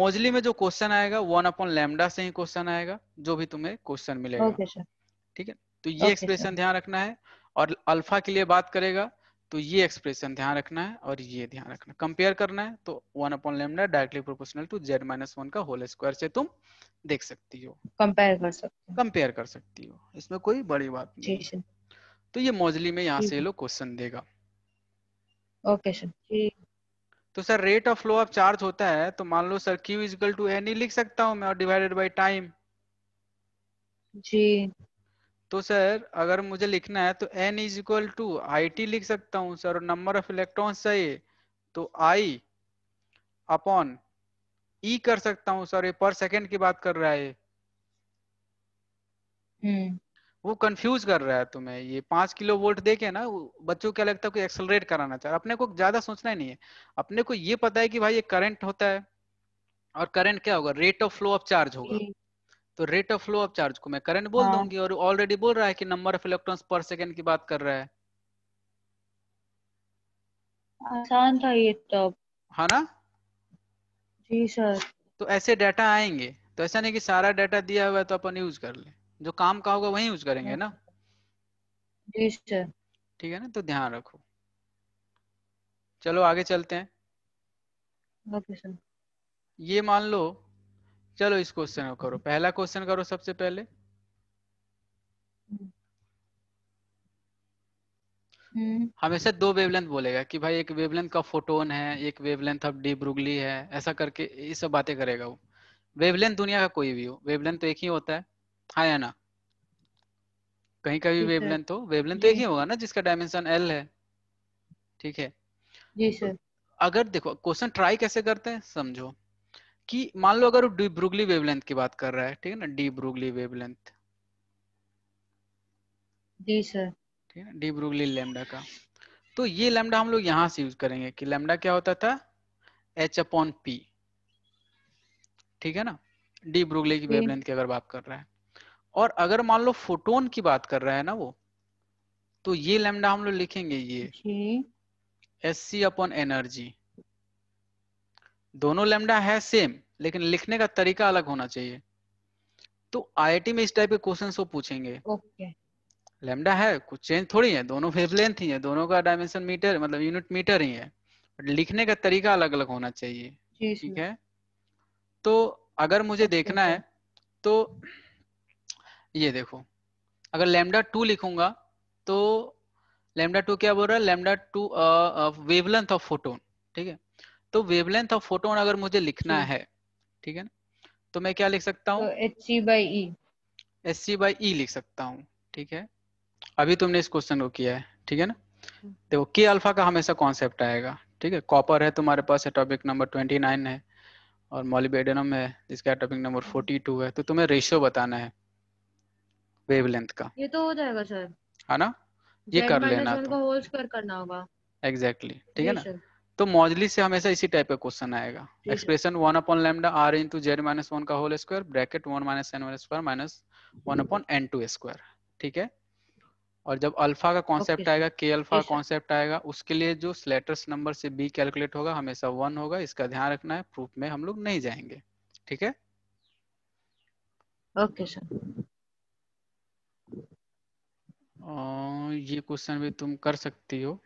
मोजली में जो क्वेश्चन आएगा वन अपॉन लेमडा से ही क्वेश्चन आएगा जो भी तुम्हें क्वेश्चन मिलेगा ठीक है तो ये एक्सप्रेशन ध्यान रखना है और अल्फा के लिए बात करेगा तो ये एक्सप्रेशन ध्यान रखना है और ये ध्यान रखना कंपेयर करना है तो one upon lambda directly proportional to Z minus one का होल स्क्वायर से तुम देख सकती हो कंपेयर कर सकते कंपेयर कर सकती हो इसमें कोई बड़ी बात नहीं तो ये मोजली में यहाँ से लोग क्वेश्चन देगा ओके तो sir rate of flow of charge होता है तो मान लो sir Q equal to N ही लिख सकता हूँ मैं और डिवाइडेड बाई टाइम जी तो सर अगर मुझे लिखना है तो N is equal to I T लिख सकता हूँ सर नंबर ऑफ इलेक्ट्रॉन चाहिए तो आई अपॉन ई कर सकता हूँ सर ये पर सेकेंड की बात कर रहा है हम्म। वो कंफ्यूज कर रहा है तुम्हें ये पांच किलो वोल्ट देखे ना बच्चों को क्या लगता है एक्सलरेट कराना चाहिए अपने को ज्यादा सोचना ही नहीं है अपने को ये पता है कि भाई ये करंट होता है और करंट क्या होगा rate of flow of charge होगा तो rate of flow of charge को मैं करंट बोल हाँ. दूंगी और ऑलरेडी बोल रहा है कि number of electrons per second की बात कर रहा है आसान था ये तो हाँ ना जी सर तो ऐसे डाटा आएंगे तो ऐसा नहीं कि सारा डाटा दिया हुआ है तो अपन यूज कर ले जो काम का होगा वही यूज करेंगे ना जी सर ठीक है ना तो ध्यान रखो चलो आगे चलते हैं ओके सर ये मान लो चलो इस क्वेश्चन को करो पहला क्वेश्चन करो सबसे पहले हम्म। हमेशा दो वेवलेंथ बोलेगा कि भाई एक वेवलेंथ का फोटोन है एक वेवलेंथ ऑफ डी ब्रुगली है ऐसा करके ये सब बातें करेगा वो वेवलेंथ दुनिया का कोई भी हो वेवलेंथ तो एक ही होता है हाँ या ना कहीं का भी वेवलेंथ हो वेवलेंथ तो एक ही होगा ना जिसका डायमेंशन एल है ठीक है जी सर अगर देखो क्वेश्चन ट्राई कैसे करते हैं समझो कि मान लो अगर डी ब्रुगली वेवलेंथ की बात कर रहा है ठीक है ना डी ब्रुगली वेवलेंथ जी सर ठीक है डी ब्रुगली लैम्डा का तो ये लैम्डा हम लोग यहाँ से यूज करेंगे कि लैम्डा क्या होता था एच अपॉन पी ठीक है ना डी ब्रूगली की वेवलेंथ की अगर बात कर रहा है और अगर मान लो फोटोन की बात कर रहा है ना वो तो ये लैम्डा हम लोग लिखेंगे ये एस सी अपॉन एनर्जी दोनों लेमडा है सेम लेकिन लिखने का तरीका अलग होना चाहिए तो आईआईटी में इस टाइप के क्वेश्चन वो पूछेंगे ओके okay. लेमडा है कुछ चेंज थोड़ी है दोनों वेवलेंथ ही है दोनों का डायमेंशन मीटर मतलब यूनिट मीटर ही है लिखने का तरीका अलग अलग होना चाहिए ठीक है तो अगर मुझे देखना है तो ये देखो अगर लेमडा टू लिखूंगा तो लेमडा टू क्या बोल रहा है lambda two wavelength of photon ठीक है तो वेवलेंथ ऑफ फोटोन अगर मुझे लिखना है ठीक है ना तो मैं क्या लिख सकता तो हूँ H C by E S C by लिख सकता हूँ ठीक है अभी तुमने इस क्वेश्चन को किया है ठीक है ना हम्म। देखो के अल्फा का हमेशा कॉन्सेप्ट आएगा ठीक है कॉपर है तुम्हारे पास एटॉपिक नंबर ट्वेंटी नाइन है और मॉलिबेडेनम है जिसका एटॉपिक नंबर फोर्टी टू है तो तुम्हें रेशियो बताना है वेवलेंथ का ये तो हो जाएगा सर है ना ये कर लेना होगा एग्जैक्टली ठीक है ना तो मॉडली से हमेशा इसी टाइप का क्वेश्चन आएगा expression one upon lambda R into Z minus one का whole square bracket one minus N one square minus one upon N two square ठीक है और जब अल्फा का कॉन्सेप्ट आएगा के अल्फा का कॉन्सेप्ट आएगा उसके लिए जो स्लेटर्स नंबर से बी कैलकुलेट होगा हमेशा वन होगा इसका ध्यान रखना है प्रूफ में हम लोग नहीं जाएंगे ठीक है ओके सर ये क्वेश्चन भी तुम कर सकती हो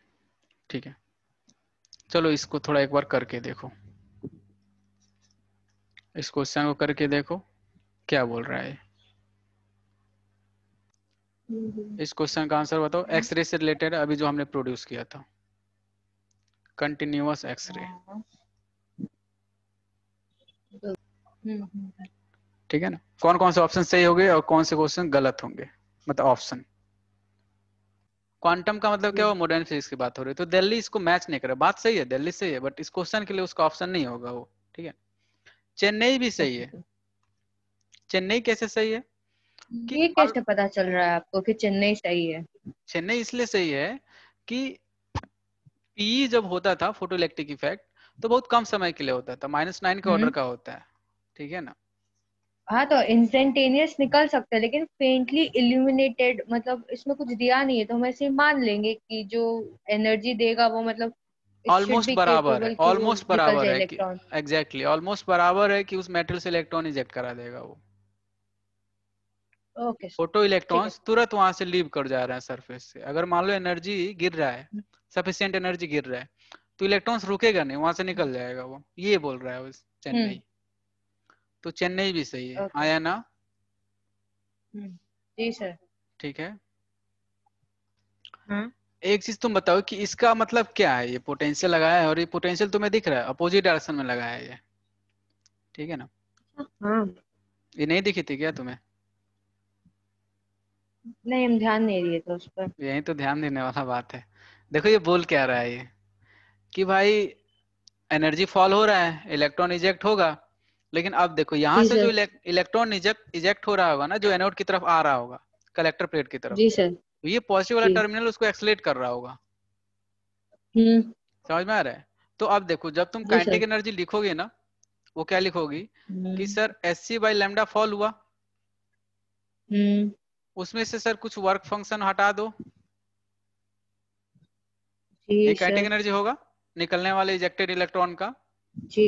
ठीक है चलो इसको थोड़ा एक बार करके देखो इस क्वेश्चन को करके देखो क्या बोल रहा है इस क्वेश्चन का आंसर बताओ एक्सरे से रिलेटेड अभी जो हमने प्रोड्यूस किया था कंटिन्यूअस एक्सरे ठीक है ना कौन कौन से ऑप्शन सही होंगे और कौन से क्वेश्चन गलत होंगे मतलब ऑप्शन क्वांटम का मतलब क्या हुआ मॉडर्न फिजिक्स की बात हो रही है तो दिल्ली इसको मैच नहीं करे बात सही है दिल्ली सही है बट इस क्वेश्चन के लिए उसका ऑप्शन नहीं होगा वो ठीक है चेन्नई भी सही है अच्छा। चेन्नई कैसे सही है कि ये कैसे पता चल रहा है आपको कि चेन्नई सही है चेन्नई इसलिए सही है कि पी जब होता था फोटोइलेक्ट्रिक इफेक्ट तो बहुत कम समय के लिए होता था माइनस नाइन के ऑर्डर हम्म। का होता है ठीक है ना हाँ तो इंस्टेंटेनियस निकल सकते हैं लेकिन फेंटली इल्यूमिनेटेड मतलब इसमें कुछ दिया नहीं है तो हम ऐसे मान लेंगे कि जो एनर्जी देगा वो मतलब ऑलमोस्ट बराबर है ऑलमोस्ट बराबर है एग्जैक्टली ऑलमोस्ट बराबर है कि उस मेटल से इलेक्ट्रॉन इजेक्ट करा देगा वो ओके फोटो इलेक्ट्रॉन्स तुरंत वहां से लीव कर जा रहे हैं सरफेस से अगर मान लो एनर्जी गिर रहा है सफिशियंट हम्म। एनर्जी गिर रहा है तो इलेक्ट्रॉन्स रुकेगा नहीं वहां से निकल जाएगा वो ये बोल रहा है चेन्नई तो चेन्नई भी सही है okay. आया ना हम्म, जी सर ठीक है हुँ? हम्म। एक चीज तुम बताओ कि इसका मतलब क्या है ये पोटेंशियल लगाया है और ये पोटेंशियल तुम्हें दिख रहा है अपोजिट डायरेक्शन में लगाया है ये ठीक है ना हाँ। ये नहीं दिखी थी क्या तुम्हें नहीं हम ध्यान नहीं दिए थे उस पर यही तो ध्यान देने वाला बात है देखो ये बोल क्या रहा है ये कि भाई एनर्जी फॉल हो रहा है इलेक्ट्रॉन इजेक्ट होगा लेकिन अब देखो यहाँ से जो इलेक्ट्रॉन इजेक्ट हो रहा होगा ना जो एनोड की तरफ आ रहा होगा कलेक्टर प्लेट की तरफ जी सर तो ये पॉजिटिव वाला टर्मिनल उसको एक्सलेट कर रहा होगा हम्म। समझ में आ रहा है तो अब देखो जब तुम काइनेटिक एनर्जी लिखोगे ना वो क्या लिखोगी हम्म। कि sir S C by lambda fall हुआ हम्म। उसमें से सर कुछ वर्क फंक्शन हटा दो ये काइनेटिक एनर्जी होगा निकलने वाले इजेक्टेड इलेक्ट्रॉन का जी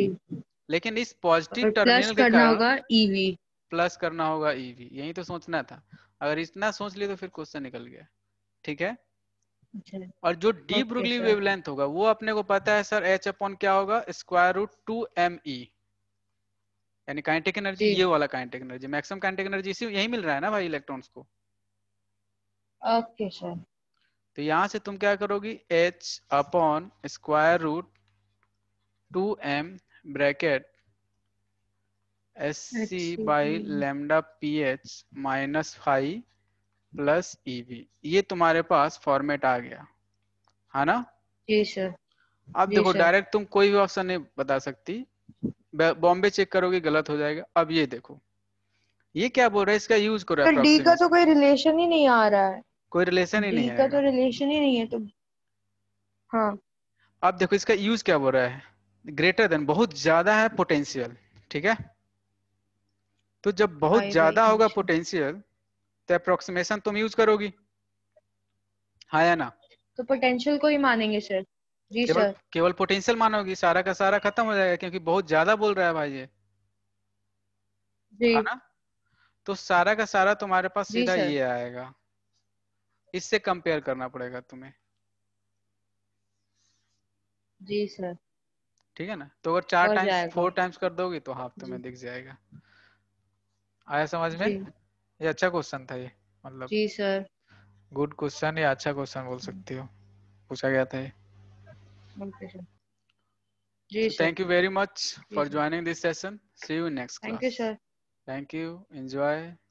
लेकिन इस पॉजिटिव टर्मिनल करना होगा ईवी e प्लस करना होगा ईवी e यही तो सोचना था अगर इतना सोच लिया तो फिर क्वेश्चन निकल गया ठीक है अच्छा। और जो डीप रुगली वेवलेंथ होगा वो अपने को पता है सर एच अपॉन क्या होगा square root two M E यानी काइनेटिक एनर्जी ये वाला kinetic energy maximum kinetic energy इसी यही मिल रहा है ना भाई इलेक्ट्रॉन्स को ओके सर तो यहां से तुम क्या करोगी H upon square root two M bracket S C by lambda P H minus five plus EV ये तुम्हारे पास फॉर्मेट आ गया है ना जी सर अब देखो डायरेक्ट तुम कोई भी ऑप्शन नहीं बता सकती बॉम्बे चेक करोगे गलत हो जाएगा अब ये देखो ये क्या बोल रहा है इसका यूज करो पर डी का तो कोई रिलेशन ही नहीं आ रहा है कोई रिलेशन ही नहीं है का तो रिलेशन ही नहीं है तो हाँ अब देखो इसका यूज क्या बोल रहा है ग्रेटर देन बहुत ज्यादा है पोटेंशियल ठीक है तो जब बहुत ज्यादा होगा पोटेंशियल तो अप्रोक्सीमेशन तुम यूज करोगी हाँ या ना तो पोटेंशियल को ही मानेंगे सर जी केवल, सर केवल पोटेंशियल मानोगी सारा का सारा खत्म हो जाएगा क्योंकि बहुत ज्यादा बोल रहा है भाई ये हाँ ना तो सारा का सारा तुम्हारे पास सीधा ये आएगा इससे कंपेयर करना पड़ेगा तुम्हें जी सर ठीक है ना तो अगर चार टाइम्स फोर टाइम्स कर दोगे तो हाफ तुम्हें दिख जाएगा आया समझ में ये अच्छा क्वेश्चन था ये मतलब जी सर गुड क्वेश्चन या अच्छा क्वेश्चन बोल सकती हो पूछा गया था ये thank you very much for joining this session see you next thank you sir thank you enjoy